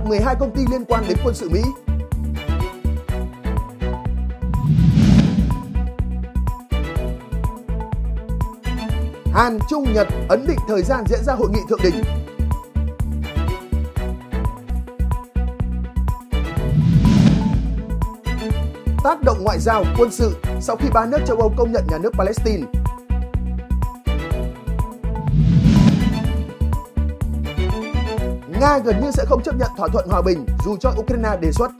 phạt 12 công ty liên quan đến quân sự Mỹ. Hàn, Trung, Nhật ấn định thời gian diễn ra hội nghị thượng đỉnh. Tác động ngoại giao, quân sự sau khi ba nước châu Âu công nhận nhà nước Palestine Nga gần như sẽ không chấp nhận thỏa thuận hòa bình dù cho Ukraine đề xuất.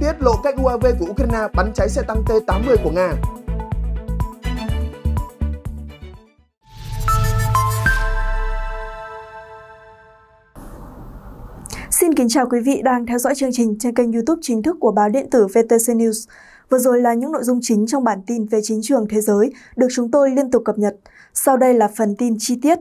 Tiết lộ cách UAV của Ukraine bắn cháy xe tăng T-80 của Nga Xin kính chào quý vị đang theo dõi chương trình trên kênh YouTube chính thức của báo điện tử VTC News. Vừa rồi là những nội dung chính trong bản tin về chính trường thế giới được chúng tôi liên tục cập nhật. Sau đây là phần tin chi tiết.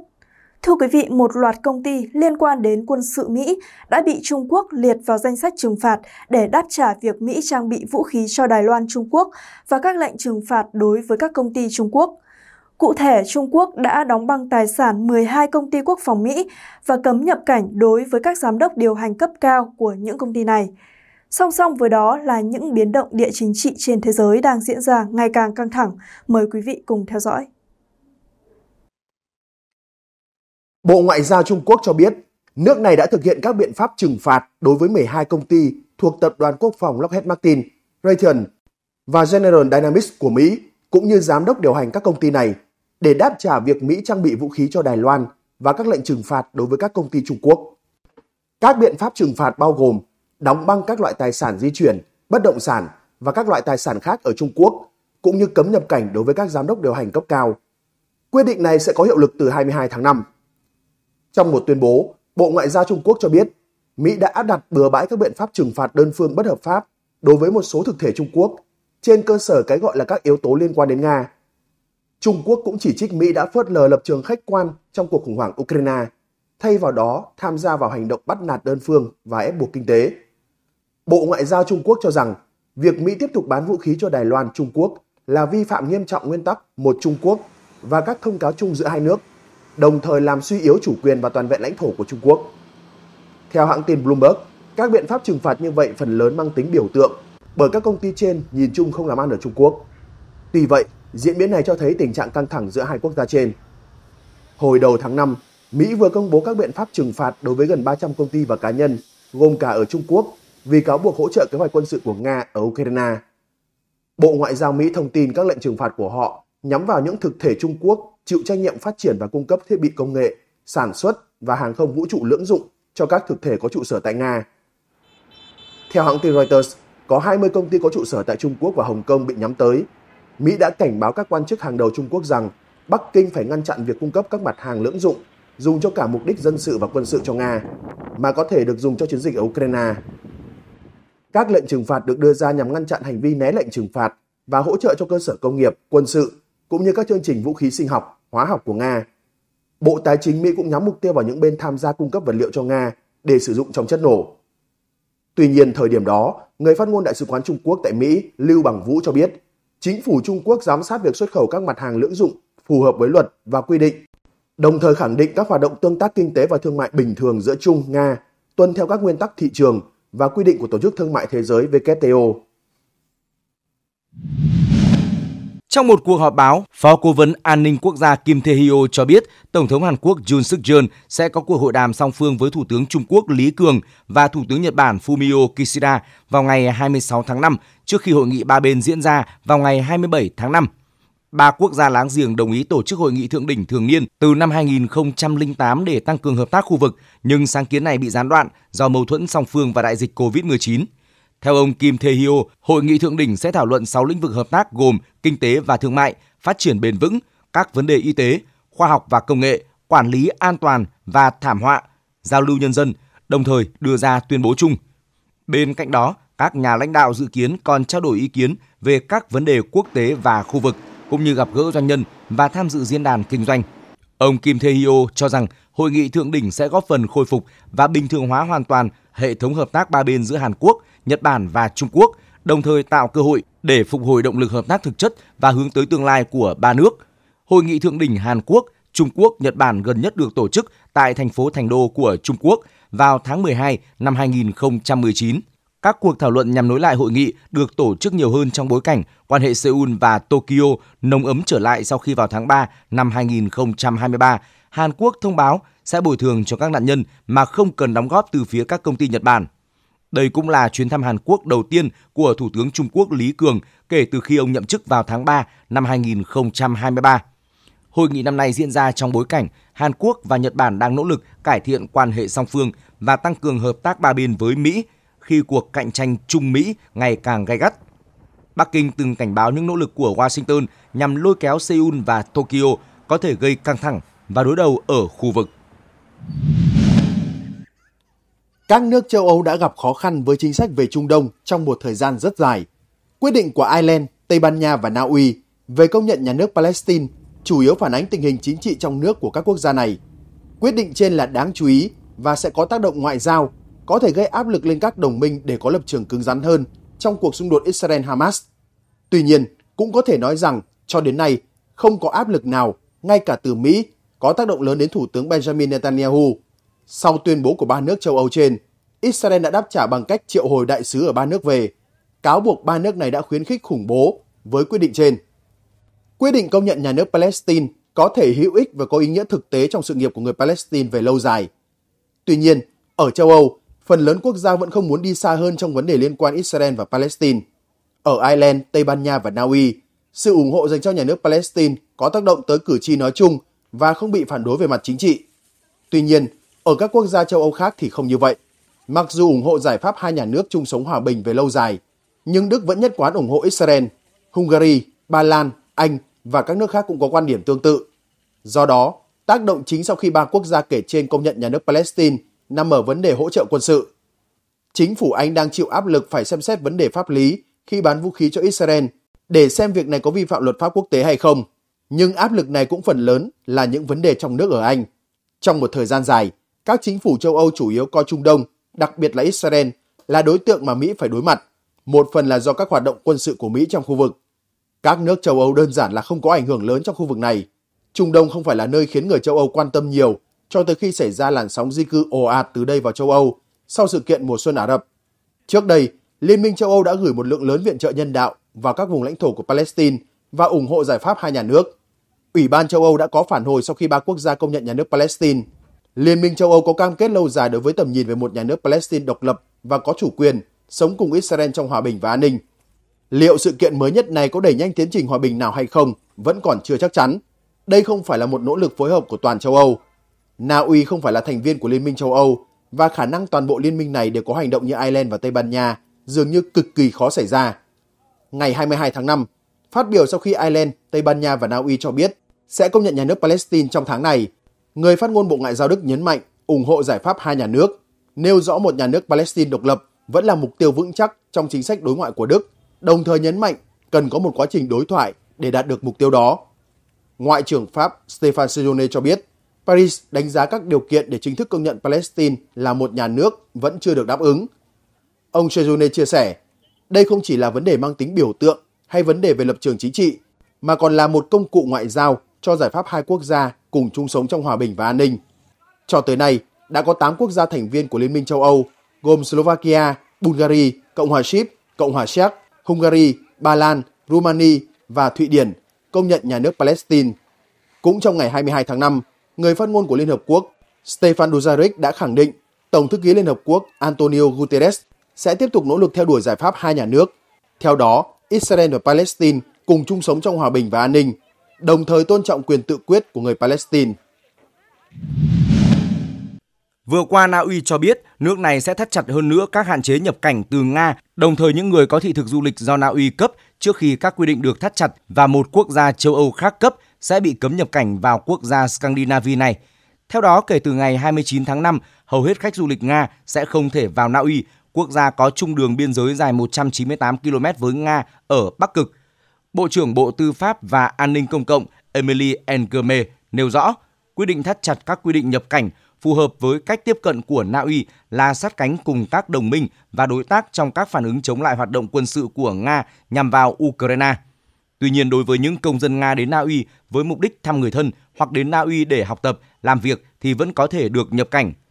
Thưa quý vị, một loạt công ty liên quan đến quân sự Mỹ đã bị Trung Quốc liệt vào danh sách trừng phạt để đáp trả việc Mỹ trang bị vũ khí cho Đài Loan Trung Quốc và các lệnh trừng phạt đối với các công ty Trung Quốc. Cụ thể, Trung Quốc đã đóng băng tài sản 12 công ty quốc phòng Mỹ và cấm nhập cảnh đối với các giám đốc điều hành cấp cao của những công ty này. Song song với đó là những biến động địa chính trị trên thế giới đang diễn ra ngày càng căng thẳng. Mời quý vị cùng theo dõi. Bộ Ngoại giao Trung Quốc cho biết, nước này đã thực hiện các biện pháp trừng phạt đối với 12 công ty thuộc Tập đoàn Quốc phòng Lockheed Martin, Raytheon và General Dynamics của Mỹ, cũng như giám đốc điều hành các công ty này, để đáp trả việc Mỹ trang bị vũ khí cho Đài Loan và các lệnh trừng phạt đối với các công ty Trung Quốc. Các biện pháp trừng phạt bao gồm đóng băng các loại tài sản di chuyển, bất động sản và các loại tài sản khác ở Trung Quốc, cũng như cấm nhập cảnh đối với các giám đốc điều hành cấp cao. Quyết định này sẽ có hiệu lực từ 22 tháng 5. Trong một tuyên bố, Bộ Ngoại giao Trung Quốc cho biết Mỹ đã áp đặt bừa bãi các biện pháp trừng phạt đơn phương bất hợp pháp đối với một số thực thể Trung Quốc trên cơ sở cái gọi là các yếu tố liên quan đến Nga. Trung Quốc cũng chỉ trích Mỹ đã phớt lờ lập trường khách quan trong cuộc khủng hoảng Ukraine, thay vào đó tham gia vào hành động bắt nạt đơn phương và ép buộc kinh tế. Bộ Ngoại giao Trung Quốc cho rằng việc Mỹ tiếp tục bán vũ khí cho Đài Loan, Trung Quốc là vi phạm nghiêm trọng nguyên tắc một Trung Quốc và các thông cáo chung giữa hai nước – đồng thời làm suy yếu chủ quyền và toàn vẹn lãnh thổ của Trung Quốc. Theo hãng tin Bloomberg, các biện pháp trừng phạt như vậy phần lớn mang tính biểu tượng bởi các công ty trên nhìn chung không làm ăn ở Trung Quốc. Tuy vậy, diễn biến này cho thấy tình trạng căng thẳng giữa hai quốc gia trên. Hồi đầu tháng 5, Mỹ vừa công bố các biện pháp trừng phạt đối với gần 300 công ty và cá nhân, gồm cả ở Trung Quốc, vì cáo buộc hỗ trợ kế hoạch quân sự của Nga ở Ukraine. Bộ Ngoại giao Mỹ thông tin các lệnh trừng phạt của họ nhắm vào những thực thể Trung Quốc chịu trách nhiệm phát triển và cung cấp thiết bị công nghệ, sản xuất và hàng không vũ trụ lưỡng dụng cho các thực thể có trụ sở tại Nga. Theo hãng tin Reuters, có 20 công ty có trụ sở tại Trung Quốc và Hồng Kông bị nhắm tới. Mỹ đã cảnh báo các quan chức hàng đầu Trung Quốc rằng Bắc Kinh phải ngăn chặn việc cung cấp các mặt hàng lưỡng dụng dùng cho cả mục đích dân sự và quân sự cho Nga, mà có thể được dùng cho chiến dịch ở Ukraine. Các lệnh trừng phạt được đưa ra nhằm ngăn chặn hành vi né lệnh trừng phạt và hỗ trợ cho cơ sở công nghiệp, quân sự cũng như các chương trình vũ khí sinh học, hóa học của Nga. Bộ Tài chính Mỹ cũng nhắm mục tiêu vào những bên tham gia cung cấp vật liệu cho Nga để sử dụng trong chất nổ. Tuy nhiên, thời điểm đó, người phát ngôn Đại sứ quán Trung Quốc tại Mỹ Lưu Bằng Vũ cho biết, chính phủ Trung Quốc giám sát việc xuất khẩu các mặt hàng lưỡng dụng phù hợp với luật và quy định, đồng thời khẳng định các hoạt động tương tác kinh tế và thương mại bình thường giữa Trung, Nga tuân theo các nguyên tắc thị trường và quy định của Tổ chức Thương mại Thế giới WTO. Trong một cuộc họp báo, Phó Cố vấn An ninh Quốc gia Kim Tae Hyo cho biết Tổng thống Hàn Quốc Jun Suk Yeol sẽ có cuộc hội đàm song phương với Thủ tướng Trung Quốc Lý Cường và Thủ tướng Nhật Bản Fumio Kishida vào ngày 26 tháng 5 trước khi hội nghị ba bên diễn ra vào ngày 27 tháng 5 ba quốc gia láng giềng đồng ý tổ chức hội nghị thượng đỉnh thường niên từ năm 2008 để tăng cường hợp tác khu vực, nhưng sáng kiến này bị gián đoạn do mâu thuẫn song phương và đại dịch COVID-19. Theo ông Kim Tae Hyo, hội nghị thượng đỉnh sẽ thảo luận 6 lĩnh vực hợp tác gồm kinh tế và thương mại, phát triển bền vững, các vấn đề y tế, khoa học và công nghệ, quản lý an toàn và thảm họa, giao lưu nhân dân, đồng thời đưa ra tuyên bố chung. Bên cạnh đó, các nhà lãnh đạo dự kiến còn trao đổi ý kiến về các vấn đề quốc tế và khu vực, cũng như gặp gỡ doanh nhân và tham dự diễn đàn kinh doanh. Ông Kim Tae Hyo cho rằng hội nghị thượng đỉnh sẽ góp phần khôi phục và bình thường hóa hoàn toàn hệ thống hợp tác ba bên giữa Hàn Quốc, Nhật Bản và Trung Quốc, đồng thời tạo cơ hội để phục hồi động lực hợp tác thực chất và hướng tới tương lai của ba nước. Hội nghị thượng đỉnh Hàn Quốc, Trung Quốc, Nhật Bản gần nhất được tổ chức tại thành phố Thành Đô của Trung Quốc vào tháng 12 năm 2019. Các cuộc thảo luận nhằm nối lại hội nghị được tổ chức nhiều hơn trong bối cảnh quan hệ Seoul và Tokyo nồng ấm trở lại sau khi vào tháng 3 năm 2023, Hàn Quốc thông báo sẽ bồi thường cho các nạn nhân mà không cần đóng góp từ phía các công ty Nhật Bản. Đây cũng là chuyến thăm Hàn Quốc đầu tiên của Thủ tướng Trung Quốc Lý Cường kể từ khi ông nhậm chức vào tháng 3 năm 2023. Hội nghị năm nay diễn ra trong bối cảnh Hàn Quốc và Nhật Bản đang nỗ lực cải thiện quan hệ song phương và tăng cường hợp tác ba bên với Mỹ khi cuộc cạnh tranh Trung Mỹ ngày càng gay gắt. Bắc Kinh từng cảnh báo những nỗ lực của Washington nhằm lôi kéo Seoul và Tokyo có thể gây căng thẳng và đối đầu ở khu vực. Các nước châu Âu đã gặp khó khăn với chính sách về Trung Đông trong một thời gian rất dài. Quyết định của Ireland, Tây Ban Nha và Na Uy về công nhận nhà nước Palestine chủ yếu phản ánh tình hình chính trị trong nước của các quốc gia này. Quyết định trên là đáng chú ý và sẽ có tác động ngoại giao, có thể gây áp lực lên các đồng minh để có lập trường cứng rắn hơn trong cuộc xung đột Israel-Hamas. Tuy nhiên, cũng có thể nói rằng cho đến nay không có áp lực nào ngay cả từ Mỹ có tác động lớn đến Thủ tướng Benjamin Netanyahu. Sau tuyên bố của ba nước châu Âu trên, Israel đã đáp trả bằng cách triệu hồi đại sứ ở ba nước về, cáo buộc ba nước này đã khuyến khích khủng bố với quyết định trên. Quyết định công nhận nhà nước Palestine có thể hữu ích và có ý nghĩa thực tế trong sự nghiệp của người Palestine về lâu dài. Tuy nhiên, ở châu Âu, phần lớn quốc gia vẫn không muốn đi xa hơn trong vấn đề liên quan Israel và Palestine. Ở Ireland, Tây Ban Nha và Na Uy, sự ủng hộ dành cho nhà nước Palestine có tác động tới cử tri nói chung và không bị phản đối về mặt chính trị. Tuy nhiên, ở các quốc gia châu Âu khác thì không như vậy. Mặc dù ủng hộ giải pháp hai nhà nước chung sống hòa bình về lâu dài, nhưng Đức vẫn nhất quán ủng hộ Israel, Hungary, Ba Lan, Anh và các nước khác cũng có quan điểm tương tự. Do đó, tác động chính sau khi ba quốc gia kể trên công nhận nhà nước Palestine nằm ở vấn đề hỗ trợ quân sự. Chính phủ Anh đang chịu áp lực phải xem xét vấn đề pháp lý khi bán vũ khí cho Israel để xem việc này có vi phạm luật pháp quốc tế hay không. Nhưng áp lực này cũng phần lớn là những vấn đề trong nước ở Anh. Trong một thời gian dài, các chính phủ châu Âu chủ yếu coi Trung Đông, đặc biệt là Israel, là đối tượng mà Mỹ phải đối mặt, một phần là do các hoạt động quân sự của Mỹ trong khu vực. Các nước châu Âu đơn giản là không có ảnh hưởng lớn trong khu vực này. Trung Đông không phải là nơi khiến người châu Âu quan tâm nhiều cho tới khi xảy ra làn sóng di cư ồ ạt từ đây vào châu Âu sau sự kiện mùa xuân Ả Rập. Trước đây, Liên minh châu Âu đã gửi một lượng lớn viện trợ nhân đạo vào các vùng lãnh thổ của Palestine và ủng hộ giải pháp hai nhà nước. Ủy ban châu Âu đã có phản hồi sau khi ba quốc gia công nhận nhà nước Palestine. Liên minh châu Âu có cam kết lâu dài đối với tầm nhìn về một nhà nước Palestine độc lập và có chủ quyền, sống cùng Israel trong hòa bình và an ninh. Liệu sự kiện mới nhất này có đẩy nhanh tiến trình hòa bình nào hay không vẫn còn chưa chắc chắn. Đây không phải là một nỗ lực phối hợp của toàn châu Âu. Na Uy không phải là thành viên của Liên minh châu Âu và khả năng toàn bộ liên minh này đều có hành động như Ireland và Tây Ban Nha dường như cực kỳ khó xảy ra. Ngày 22 tháng 5, Phát biểu sau khi Ireland, Tây Ban Nha và Na Uy cho biết sẽ công nhận nhà nước Palestine trong tháng này, người phát ngôn Bộ Ngoại giao Đức nhấn mạnh ủng hộ giải pháp hai nhà nước, nêu rõ một nhà nước Palestine độc lập vẫn là mục tiêu vững chắc trong chính sách đối ngoại của Đức, đồng thời nhấn mạnh cần có một quá trình đối thoại để đạt được mục tiêu đó. Ngoại trưởng Pháp Stéphane Sejourné cho biết, Paris đánh giá các điều kiện để chính thức công nhận Palestine là một nhà nước vẫn chưa được đáp ứng. Ông Sejourné chia sẻ, đây không chỉ là vấn đề mang tính biểu tượng hay vấn đề về lập trường chính trị, mà còn là một công cụ ngoại giao cho giải pháp hai quốc gia cùng chung sống trong hòa bình và an ninh. Cho tới nay, đã có 8 quốc gia thành viên của Liên minh châu Âu, gồm Slovakia, Bulgaria, Cộng hòa Ship, Cộng hòa Séc, Hungary, Ba Lan, Rumani và Thụy Điển công nhận nhà nước Palestine. Cũng trong ngày 22 tháng 5, người phát ngôn của Liên Hợp Quốc Stefan Dujarric đã khẳng định Tổng thư ký Liên Hợp Quốc Antonio Guterres sẽ tiếp tục nỗ lực theo đuổi giải pháp hai nhà nước. Theo đó, Israel và Palestine cùng chung sống trong hòa bình và an ninh, đồng thời tôn trọng quyền tự quyết của người Palestine. Vừa qua, Na Uy cho biết nước này sẽ thắt chặt hơn nữa các hạn chế nhập cảnh từ Nga, đồng thời những người có thị thực du lịch do Na Uy cấp trước khi các quy định được thắt chặt và một quốc gia châu Âu khác cấp sẽ bị cấm nhập cảnh vào quốc gia Scandinavia này. Theo đó, kể từ ngày 29 tháng 5, hầu hết khách du lịch Nga sẽ không thể vào Na Uy quốc gia có chung đường biên giới dài 198 km với Nga ở Bắc Cực. Bộ trưởng Bộ Tư pháp và An ninh Công cộng Emily Engerme nêu rõ, quyết định thắt chặt các quy định nhập cảnh phù hợp với cách tiếp cận của Na Uy là sát cánh cùng các đồng minh và đối tác trong các phản ứng chống lại hoạt động quân sự của Nga nhằm vào Ukraine. Tuy nhiên, đối với những công dân Nga đến Na Uy với mục đích thăm người thân hoặc đến Na Uy để học tập, làm việc thì vẫn có thể được nhập cảnh –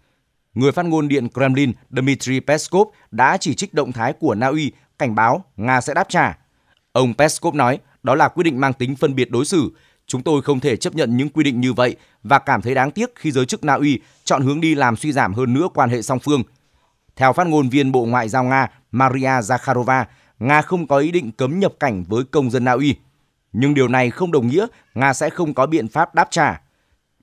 Người phát ngôn Điện Kremlin Dmitry Peskov đã chỉ trích động thái của Na Uy, cảnh báo Nga sẽ đáp trả. Ông Peskov nói, đó là quyết định mang tính phân biệt đối xử. Chúng tôi không thể chấp nhận những quy định như vậy và cảm thấy đáng tiếc khi giới chức Na Uy chọn hướng đi làm suy giảm hơn nữa quan hệ song phương. Theo phát ngôn viên Bộ Ngoại giao Nga Maria Zakharova, Nga không có ý định cấm nhập cảnh với công dân Na Uy. Nhưng điều này không đồng nghĩa Nga sẽ không có biện pháp đáp trả.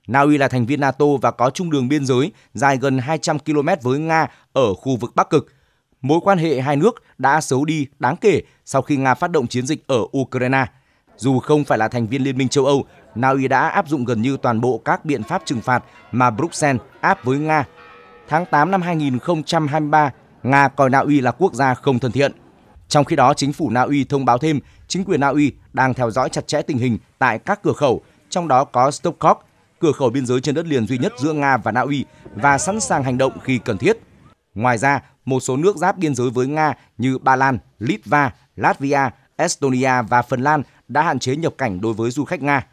Na Uy là thành viên NATO và có chung đường biên giới dài gần 200 km với Nga ở khu vực Bắc Cực. Mối quan hệ hai nước đã xấu đi đáng kể sau khi Nga phát động chiến dịch ở Ukraine. Dù không phải là thành viên Liên minh châu Âu, Na Uy đã áp dụng gần như toàn bộ các biện pháp trừng phạt mà Bruxelles áp với Nga. Tháng 8 năm 2023, Nga coi Na Uy là quốc gia không thân thiện. Trong khi đó, chính phủ Na Uy thông báo thêm chính quyền Na Uy đang theo dõi chặt chẽ tình hình tại các cửa khẩu, trong đó có Stockholm cửa khẩu biên giới trên đất liền duy nhất giữa Nga và Na Uy và sẵn sàng hành động khi cần thiết. Ngoài ra, một số nước giáp biên giới với Nga như Ba Lan, Litva, Latvia, Estonia và Phần Lan đã hạn chế nhập cảnh đối với du khách Nga.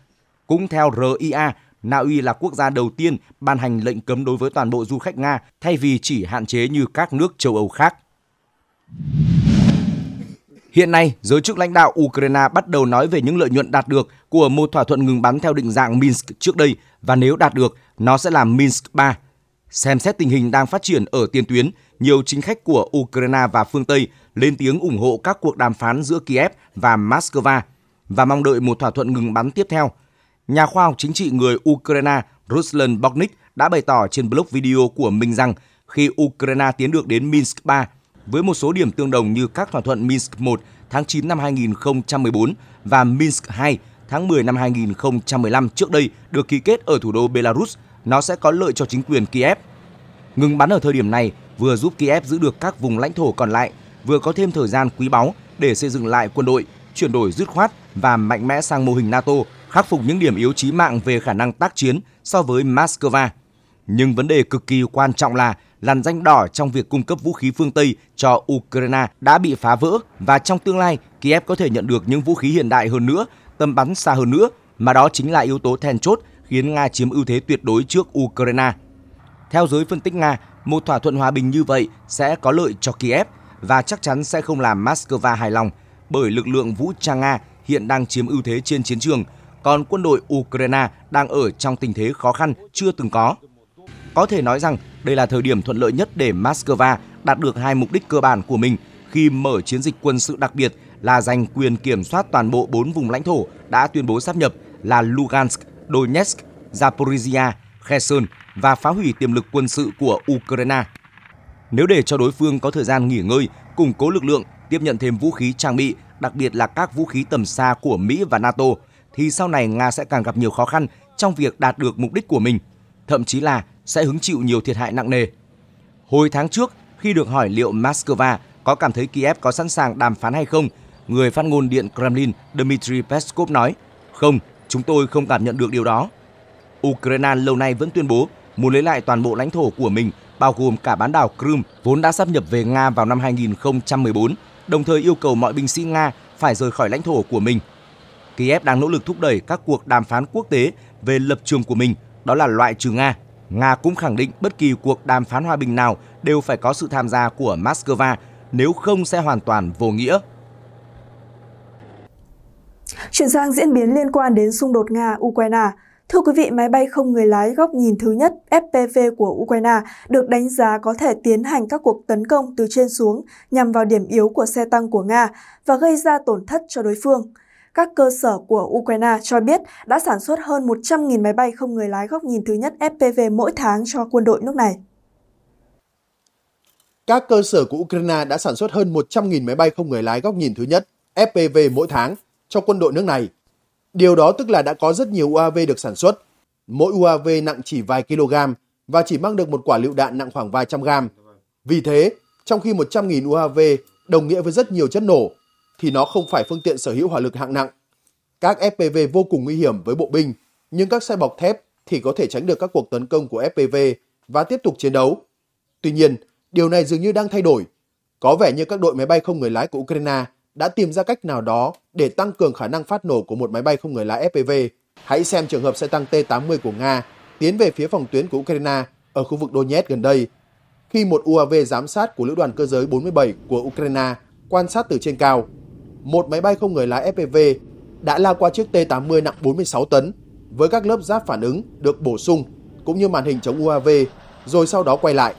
Cũng theo RIA, Na Uy là quốc gia đầu tiên ban hành lệnh cấm đối với toàn bộ du khách Nga thay vì chỉ hạn chế như các nước châu Âu khác. Hiện nay, giới chức lãnh đạo Ukraine bắt đầu nói về những lợi nhuận đạt được của một thỏa thuận ngừng bắn theo định dạng Minsk trước đây và nếu đạt được, nó sẽ làm Minsk 3. Xem xét tình hình đang phát triển ở tiền tuyến, nhiều chính khách của Ukraine và phương Tây lên tiếng ủng hộ các cuộc đàm phán giữa Kiev và Moscow và mong đợi một thỏa thuận ngừng bắn tiếp theo. Nhà khoa học chính trị người Ukraine Ruslan Bognik đã bày tỏ trên blog video của mình rằng khi Ukraine tiến được đến Minsk 3, với một số điểm tương đồng như các thỏa thuận Minsk 1 tháng 9 năm 2014 và Minsk 2 tháng 10 năm 2015 trước đây được ký kết ở thủ đô Belarus, nó sẽ có lợi cho chính quyền Kiev. Ngừng bắn ở thời điểm này vừa giúp Kiev giữ được các vùng lãnh thổ còn lại, vừa có thêm thời gian quý báu để xây dựng lại quân đội, chuyển đổi dứt khoát và mạnh mẽ sang mô hình NATO, khắc phục những điểm yếu chí mạng về khả năng tác chiến so với Moscow. Nhưng vấn đề cực kỳ quan trọng là làn danh đỏ trong việc cung cấp vũ khí phương Tây cho Ukraine đã bị phá vỡ và trong tương lai Kiev có thể nhận được những vũ khí hiện đại hơn nữa, tầm bắn xa hơn nữa, mà đó chính là yếu tố then chốt khiến Nga chiếm ưu thế tuyệt đối trước Ukraine. Theo giới phân tích Nga, một thỏa thuận hòa bình như vậy sẽ có lợi cho Kiev và chắc chắn sẽ không làm Moscow hài lòng bởi lực lượng vũ trang Nga hiện đang chiếm ưu thế trên chiến trường, còn quân đội Ukraine đang ở trong tình thế khó khăn chưa từng có. Có thể nói rằng đây là thời điểm thuận lợi nhất để Moscow đạt được hai mục đích cơ bản của mình khi mở chiến dịch quân sự đặc biệt là giành quyền kiểm soát toàn bộ bốn vùng lãnh thổ đã tuyên bố sáp nhập là Lugansk, Donetsk, Zaporizhia, Kherson và phá hủy tiềm lực quân sự của Ukraine. Nếu để cho đối phương có thời gian nghỉ ngơi, củng cố lực lượng, tiếp nhận thêm vũ khí trang bị, đặc biệt là các vũ khí tầm xa của Mỹ và NATO, thì sau này Nga sẽ càng gặp nhiều khó khăn trong việc đạt được mục đích của mình. Thậm chí là sẽ hứng chịu nhiều thiệt hại nặng nề. Hồi tháng trước, khi được hỏi liệu Moscow có cảm thấy Kiev có sẵn sàng đàm phán hay không, người phát ngôn Điện Kremlin Dmitry Peskov nói, không, chúng tôi không cảm nhận được điều đó. Ukraine lâu nay vẫn tuyên bố muốn lấy lại toàn bộ lãnh thổ của mình, bao gồm cả bán đảo Crimea vốn đã sắp nhập về Nga vào năm 2014, đồng thời yêu cầu mọi binh sĩ Nga phải rời khỏi lãnh thổ của mình. Kiev đang nỗ lực thúc đẩy các cuộc đàm phán quốc tế về lập trường của mình, đó là loại trừ Nga. Nga cũng khẳng định bất kỳ cuộc đàm phán hòa bình nào đều phải có sự tham gia của Moscow, nếu không sẽ hoàn toàn vô nghĩa. Chuyển sang diễn biến liên quan đến xung đột Nga-Ukraine. Thưa quý vị, máy bay không người lái góc nhìn thứ nhất FPV của Ukraine được đánh giá có thể tiến hành các cuộc tấn công từ trên xuống nhằm vào điểm yếu của xe tăng của Nga và gây ra tổn thất cho đối phương các cơ sở của Ukraine cho biết đã sản xuất hơn 100.000 máy bay không người lái góc nhìn thứ nhất FPV mỗi tháng cho quân đội nước này. Các cơ sở của Ukraine đã sản xuất hơn 100.000 máy bay không người lái góc nhìn thứ nhất FPV mỗi tháng cho quân đội nước này. Điều đó tức là đã có rất nhiều UAV được sản xuất. Mỗi UAV nặng chỉ vài kg và chỉ mang được một quả lựu đạn nặng khoảng vài trăm gram. Vì thế, trong khi 100.000 UAV đồng nghĩa với rất nhiều chất nổ, thì nó không phải phương tiện sở hữu hỏa lực hạng nặng. Các FPV vô cùng nguy hiểm với bộ binh, nhưng các xe bọc thép thì có thể tránh được các cuộc tấn công của FPV và tiếp tục chiến đấu. Tuy nhiên, điều này dường như đang thay đổi. Có vẻ như các đội máy bay không người lái của Ukraine đã tìm ra cách nào đó để tăng cường khả năng phát nổ của một máy bay không người lái FPV. Hãy xem trường hợp xe tăng T-80 của Nga tiến về phía phòng tuyến của Ukraine ở khu vực Donetsk gần đây, khi một UAV giám sát của lữ đoàn cơ giới 47 của Ukraine quan sát từ trên cao một máy bay không người lái FPV đã lao qua chiếc T-80 nặng 46 tấn với các lớp giáp phản ứng được bổ sung cũng như màn hình chống UAV rồi sau đó quay lại.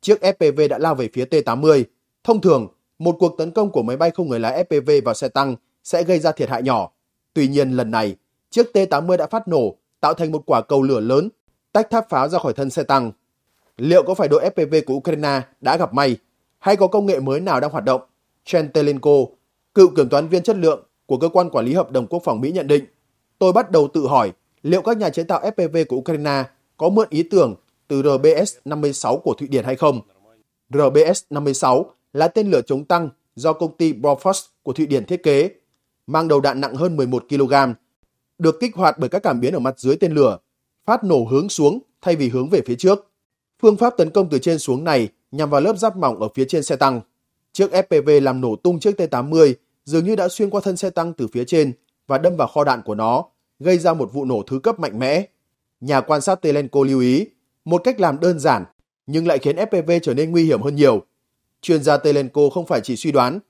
Chiếc FPV đã lao về phía T-80. Thông thường, một cuộc tấn công của máy bay không người lái FPV vào xe tăng sẽ gây ra thiệt hại nhỏ. Tuy nhiên lần này, chiếc T-80 đã phát nổ tạo thành một quả cầu lửa lớn tách tháp pháo ra khỏi thân xe tăng. Liệu có phải đội FPV của Ukraine đã gặp may hay có công nghệ mới nào đang hoạt động? Chen Telenko, Cựu kiểm toán viên chất lượng của cơ quan quản lý hợp đồng quốc phòng Mỹ nhận định, tôi bắt đầu tự hỏi liệu các nhà chế tạo FPV của Ukraine có mượn ý tưởng từ RBS-56 của Thụy Điển hay không. RBS-56 là tên lửa chống tăng do công ty Brofoss của Thụy Điển thiết kế, mang đầu đạn nặng hơn 11 kg, được kích hoạt bởi các cảm biến ở mặt dưới tên lửa, phát nổ hướng xuống thay vì hướng về phía trước. Phương pháp tấn công từ trên xuống này nhằm vào lớp giáp mỏng ở phía trên xe tăng. Chiếc FPV làm nổ tung chiếc T-80 dường như đã xuyên qua thân xe tăng từ phía trên và đâm vào kho đạn của nó, gây ra một vụ nổ thứ cấp mạnh mẽ. Nhà quan sát Telenko lưu ý, một cách làm đơn giản nhưng lại khiến FPV trở nên nguy hiểm hơn nhiều. Chuyên gia Telenko không phải chỉ suy đoán,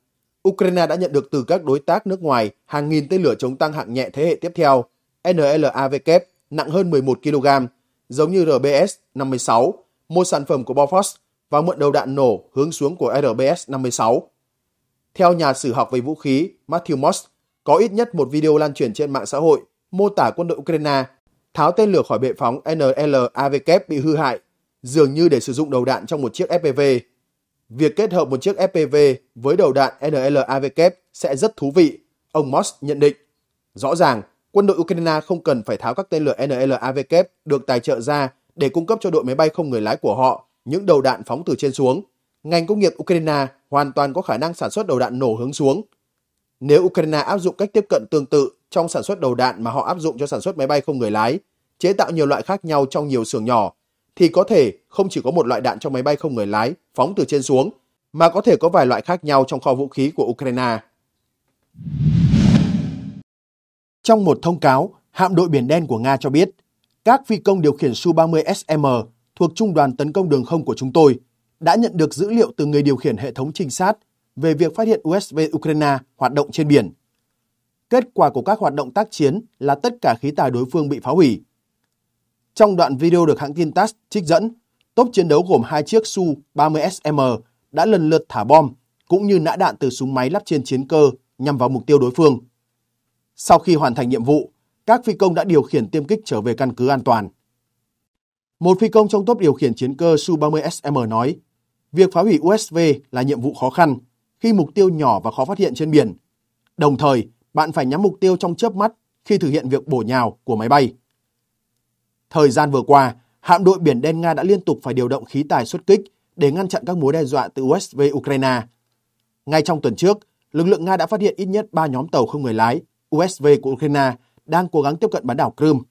Ukraine đã nhận được từ các đối tác nước ngoài hàng nghìn tên lửa chống tăng hạng nhẹ thế hệ tiếp theo, NLAVK nặng hơn 11 kg, giống như RBS-56, một sản phẩm của Bofors và mượn đầu đạn nổ hướng xuống của RBS-56. Theo nhà sử học về vũ khí Matthew Moss, có ít nhất một video lan truyền trên mạng xã hội mô tả quân đội Ukraine tháo tên lửa khỏi bệ phóng NLAVK bị hư hại, dường như để sử dụng đầu đạn trong một chiếc FPV. Việc kết hợp một chiếc FPV với đầu đạn NLAVK sẽ rất thú vị, ông Moss nhận định. Rõ ràng, quân đội Ukraine không cần phải tháo các tên lửa NLAVK được tài trợ ra để cung cấp cho đội máy bay không người lái của họ những đầu đạn phóng từ trên xuống ngành công nghiệp Ukraine hoàn toàn có khả năng sản xuất đầu đạn nổ hướng xuống. Nếu Ukraine áp dụng cách tiếp cận tương tự trong sản xuất đầu đạn mà họ áp dụng cho sản xuất máy bay không người lái, chế tạo nhiều loại khác nhau trong nhiều xưởng nhỏ, thì có thể không chỉ có một loại đạn trong máy bay không người lái phóng từ trên xuống, mà có thể có vài loại khác nhau trong kho vũ khí của Ukraine. Trong một thông cáo, hạm đội Biển Đen của Nga cho biết, các phi công điều khiển Su-30SM thuộc Trung đoàn Tấn công Đường Không của chúng tôi đã nhận được dữ liệu từ người điều khiển hệ thống trinh sát về việc phát hiện USV Ukraine hoạt động trên biển. Kết quả của các hoạt động tác chiến là tất cả khí tài đối phương bị phá hủy. Trong đoạn video được hãng tin TASS trích dẫn, tốp chiến đấu gồm hai chiếc Su-30SM đã lần lượt thả bom cũng như nã đạn từ súng máy lắp trên chiến cơ nhằm vào mục tiêu đối phương. Sau khi hoàn thành nhiệm vụ, các phi công đã điều khiển tiêm kích trở về căn cứ an toàn. Một phi công trong tốp điều khiển chiến cơ Su-30SM nói, việc phá hủy USV là nhiệm vụ khó khăn khi mục tiêu nhỏ và khó phát hiện trên biển. Đồng thời, bạn phải nhắm mục tiêu trong chớp mắt khi thực hiện việc bổ nhào của máy bay. Thời gian vừa qua, hạm đội Biển Đen Nga đã liên tục phải điều động khí tài xuất kích để ngăn chặn các mối đe dọa từ USV Ukraine. Ngay trong tuần trước, lực lượng Nga đã phát hiện ít nhất 3 nhóm tàu không người lái USV của Ukraine đang cố gắng tiếp cận bán đảo Crimea.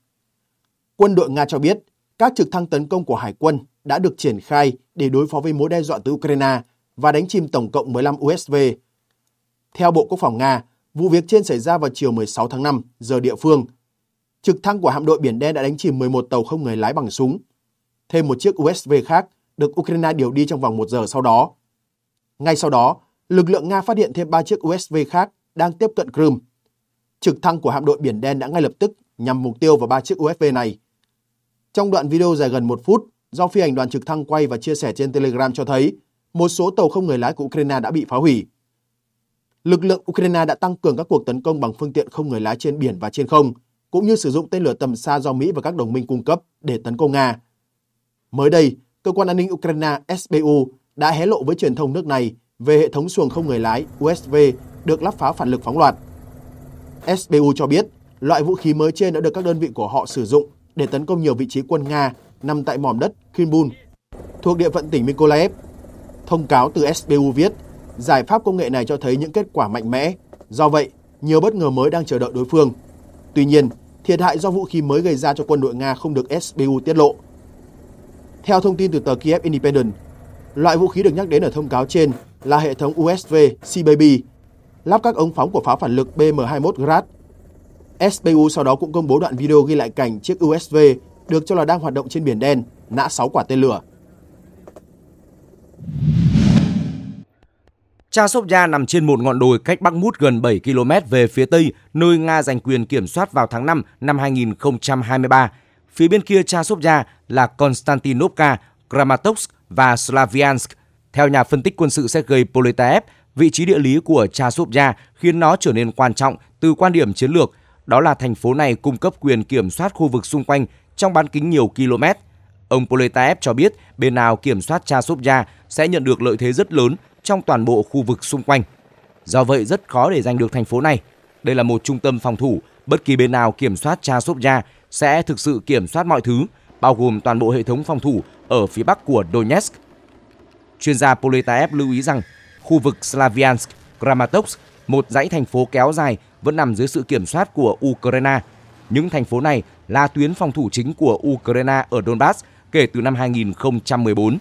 Quân đội Nga cho biết, các trực thăng tấn công của hải quân đã được triển khai để đối phó với mối đe dọa từ Ukraine và đánh chìm tổng cộng 15 USV. Theo Bộ Quốc phòng Nga, vụ việc trên xảy ra vào chiều 16 tháng 5 giờ địa phương. Trực thăng của hạm đội Biển Đen đã đánh chìm 11 tàu không người lái bằng súng. Thêm một chiếc USV khác được Ukraine điều đi trong vòng một giờ sau đó. Ngay sau đó, lực lượng Nga phát hiện thêm 3 chiếc USV khác đang tiếp cận Crimea. Trực thăng của hạm đội Biển Đen đã ngay lập tức nhằm mục tiêu vào ba chiếc USV này. Trong đoạn video dài gần một phút, do phi hành đoàn trực thăng quay và chia sẻ trên Telegram cho thấy một số tàu không người lái của Ukraine đã bị phá hủy. Lực lượng Ukraine đã tăng cường các cuộc tấn công bằng phương tiện không người lái trên biển và trên không, cũng như sử dụng tên lửa tầm xa do Mỹ và các đồng minh cung cấp để tấn công Nga. Mới đây, cơ quan an ninh Ukraine SBU đã hé lộ với truyền thông nước này về hệ thống xuồng không người lái USV được lắp phá phản lực phóng loạt. SBU cho biết, loại vũ khí mới trên đã được các đơn vị của họ sử dụng để tấn công nhiều vị trí quân Nga nằm tại mỏm đất Kinbun, thuộc địa phận tỉnh Mykolaiv. Thông cáo từ SBU viết, giải pháp công nghệ này cho thấy những kết quả mạnh mẽ, do vậy nhiều bất ngờ mới đang chờ đợi đối phương. Tuy nhiên, thiệt hại do vũ khí mới gây ra cho quân đội Nga không được SBU tiết lộ. Theo thông tin từ tờ Kiev Independent, loại vũ khí được nhắc đến ở thông cáo trên là hệ thống USV Seababy, lắp các ống phóng của pháo phản lực BM-21 Grad. SBU sau đó cũng công bố đoạn video ghi lại cảnh chiếc USV được cho là đang hoạt động trên Biển Đen, nã 6 quả tên lửa. Chasovya nằm trên một ngọn đồi cách Bắc Mút gần 7 km về phía Tây, nơi Nga giành quyền kiểm soát vào tháng 5 năm 2023. Phía bên kia Chasovya là Konstantinovka, Kramatorsk và Slaviansk. Theo nhà phân tích quân sự Sergei Politaev, vị trí địa lý của Chasovya khiến nó trở nên quan trọng từ quan điểm chiến lược, đó là thành phố này cung cấp quyền kiểm soát khu vực xung quanh trong bán kính nhiều km. Ông Poletaev cho biết bên nào kiểm soát Chasovya sẽ nhận được lợi thế rất lớn trong toàn bộ khu vực xung quanh. Do vậy rất khó để giành được thành phố này. Đây là một trung tâm phòng thủ, bất kỳ bên nào kiểm soát Chasovya sẽ thực sự kiểm soát mọi thứ, bao gồm toàn bộ hệ thống phòng thủ ở phía bắc của Donetsk. Chuyên gia Poletaev lưu ý rằng khu vực Slaviansk, Kramatorsk, một dãy thành phố kéo dài vẫn nằm dưới sự kiểm soát của Ukraine. Những thành phố này là tuyến phòng thủ chính của Ukraine ở Donbass kể từ năm 2014.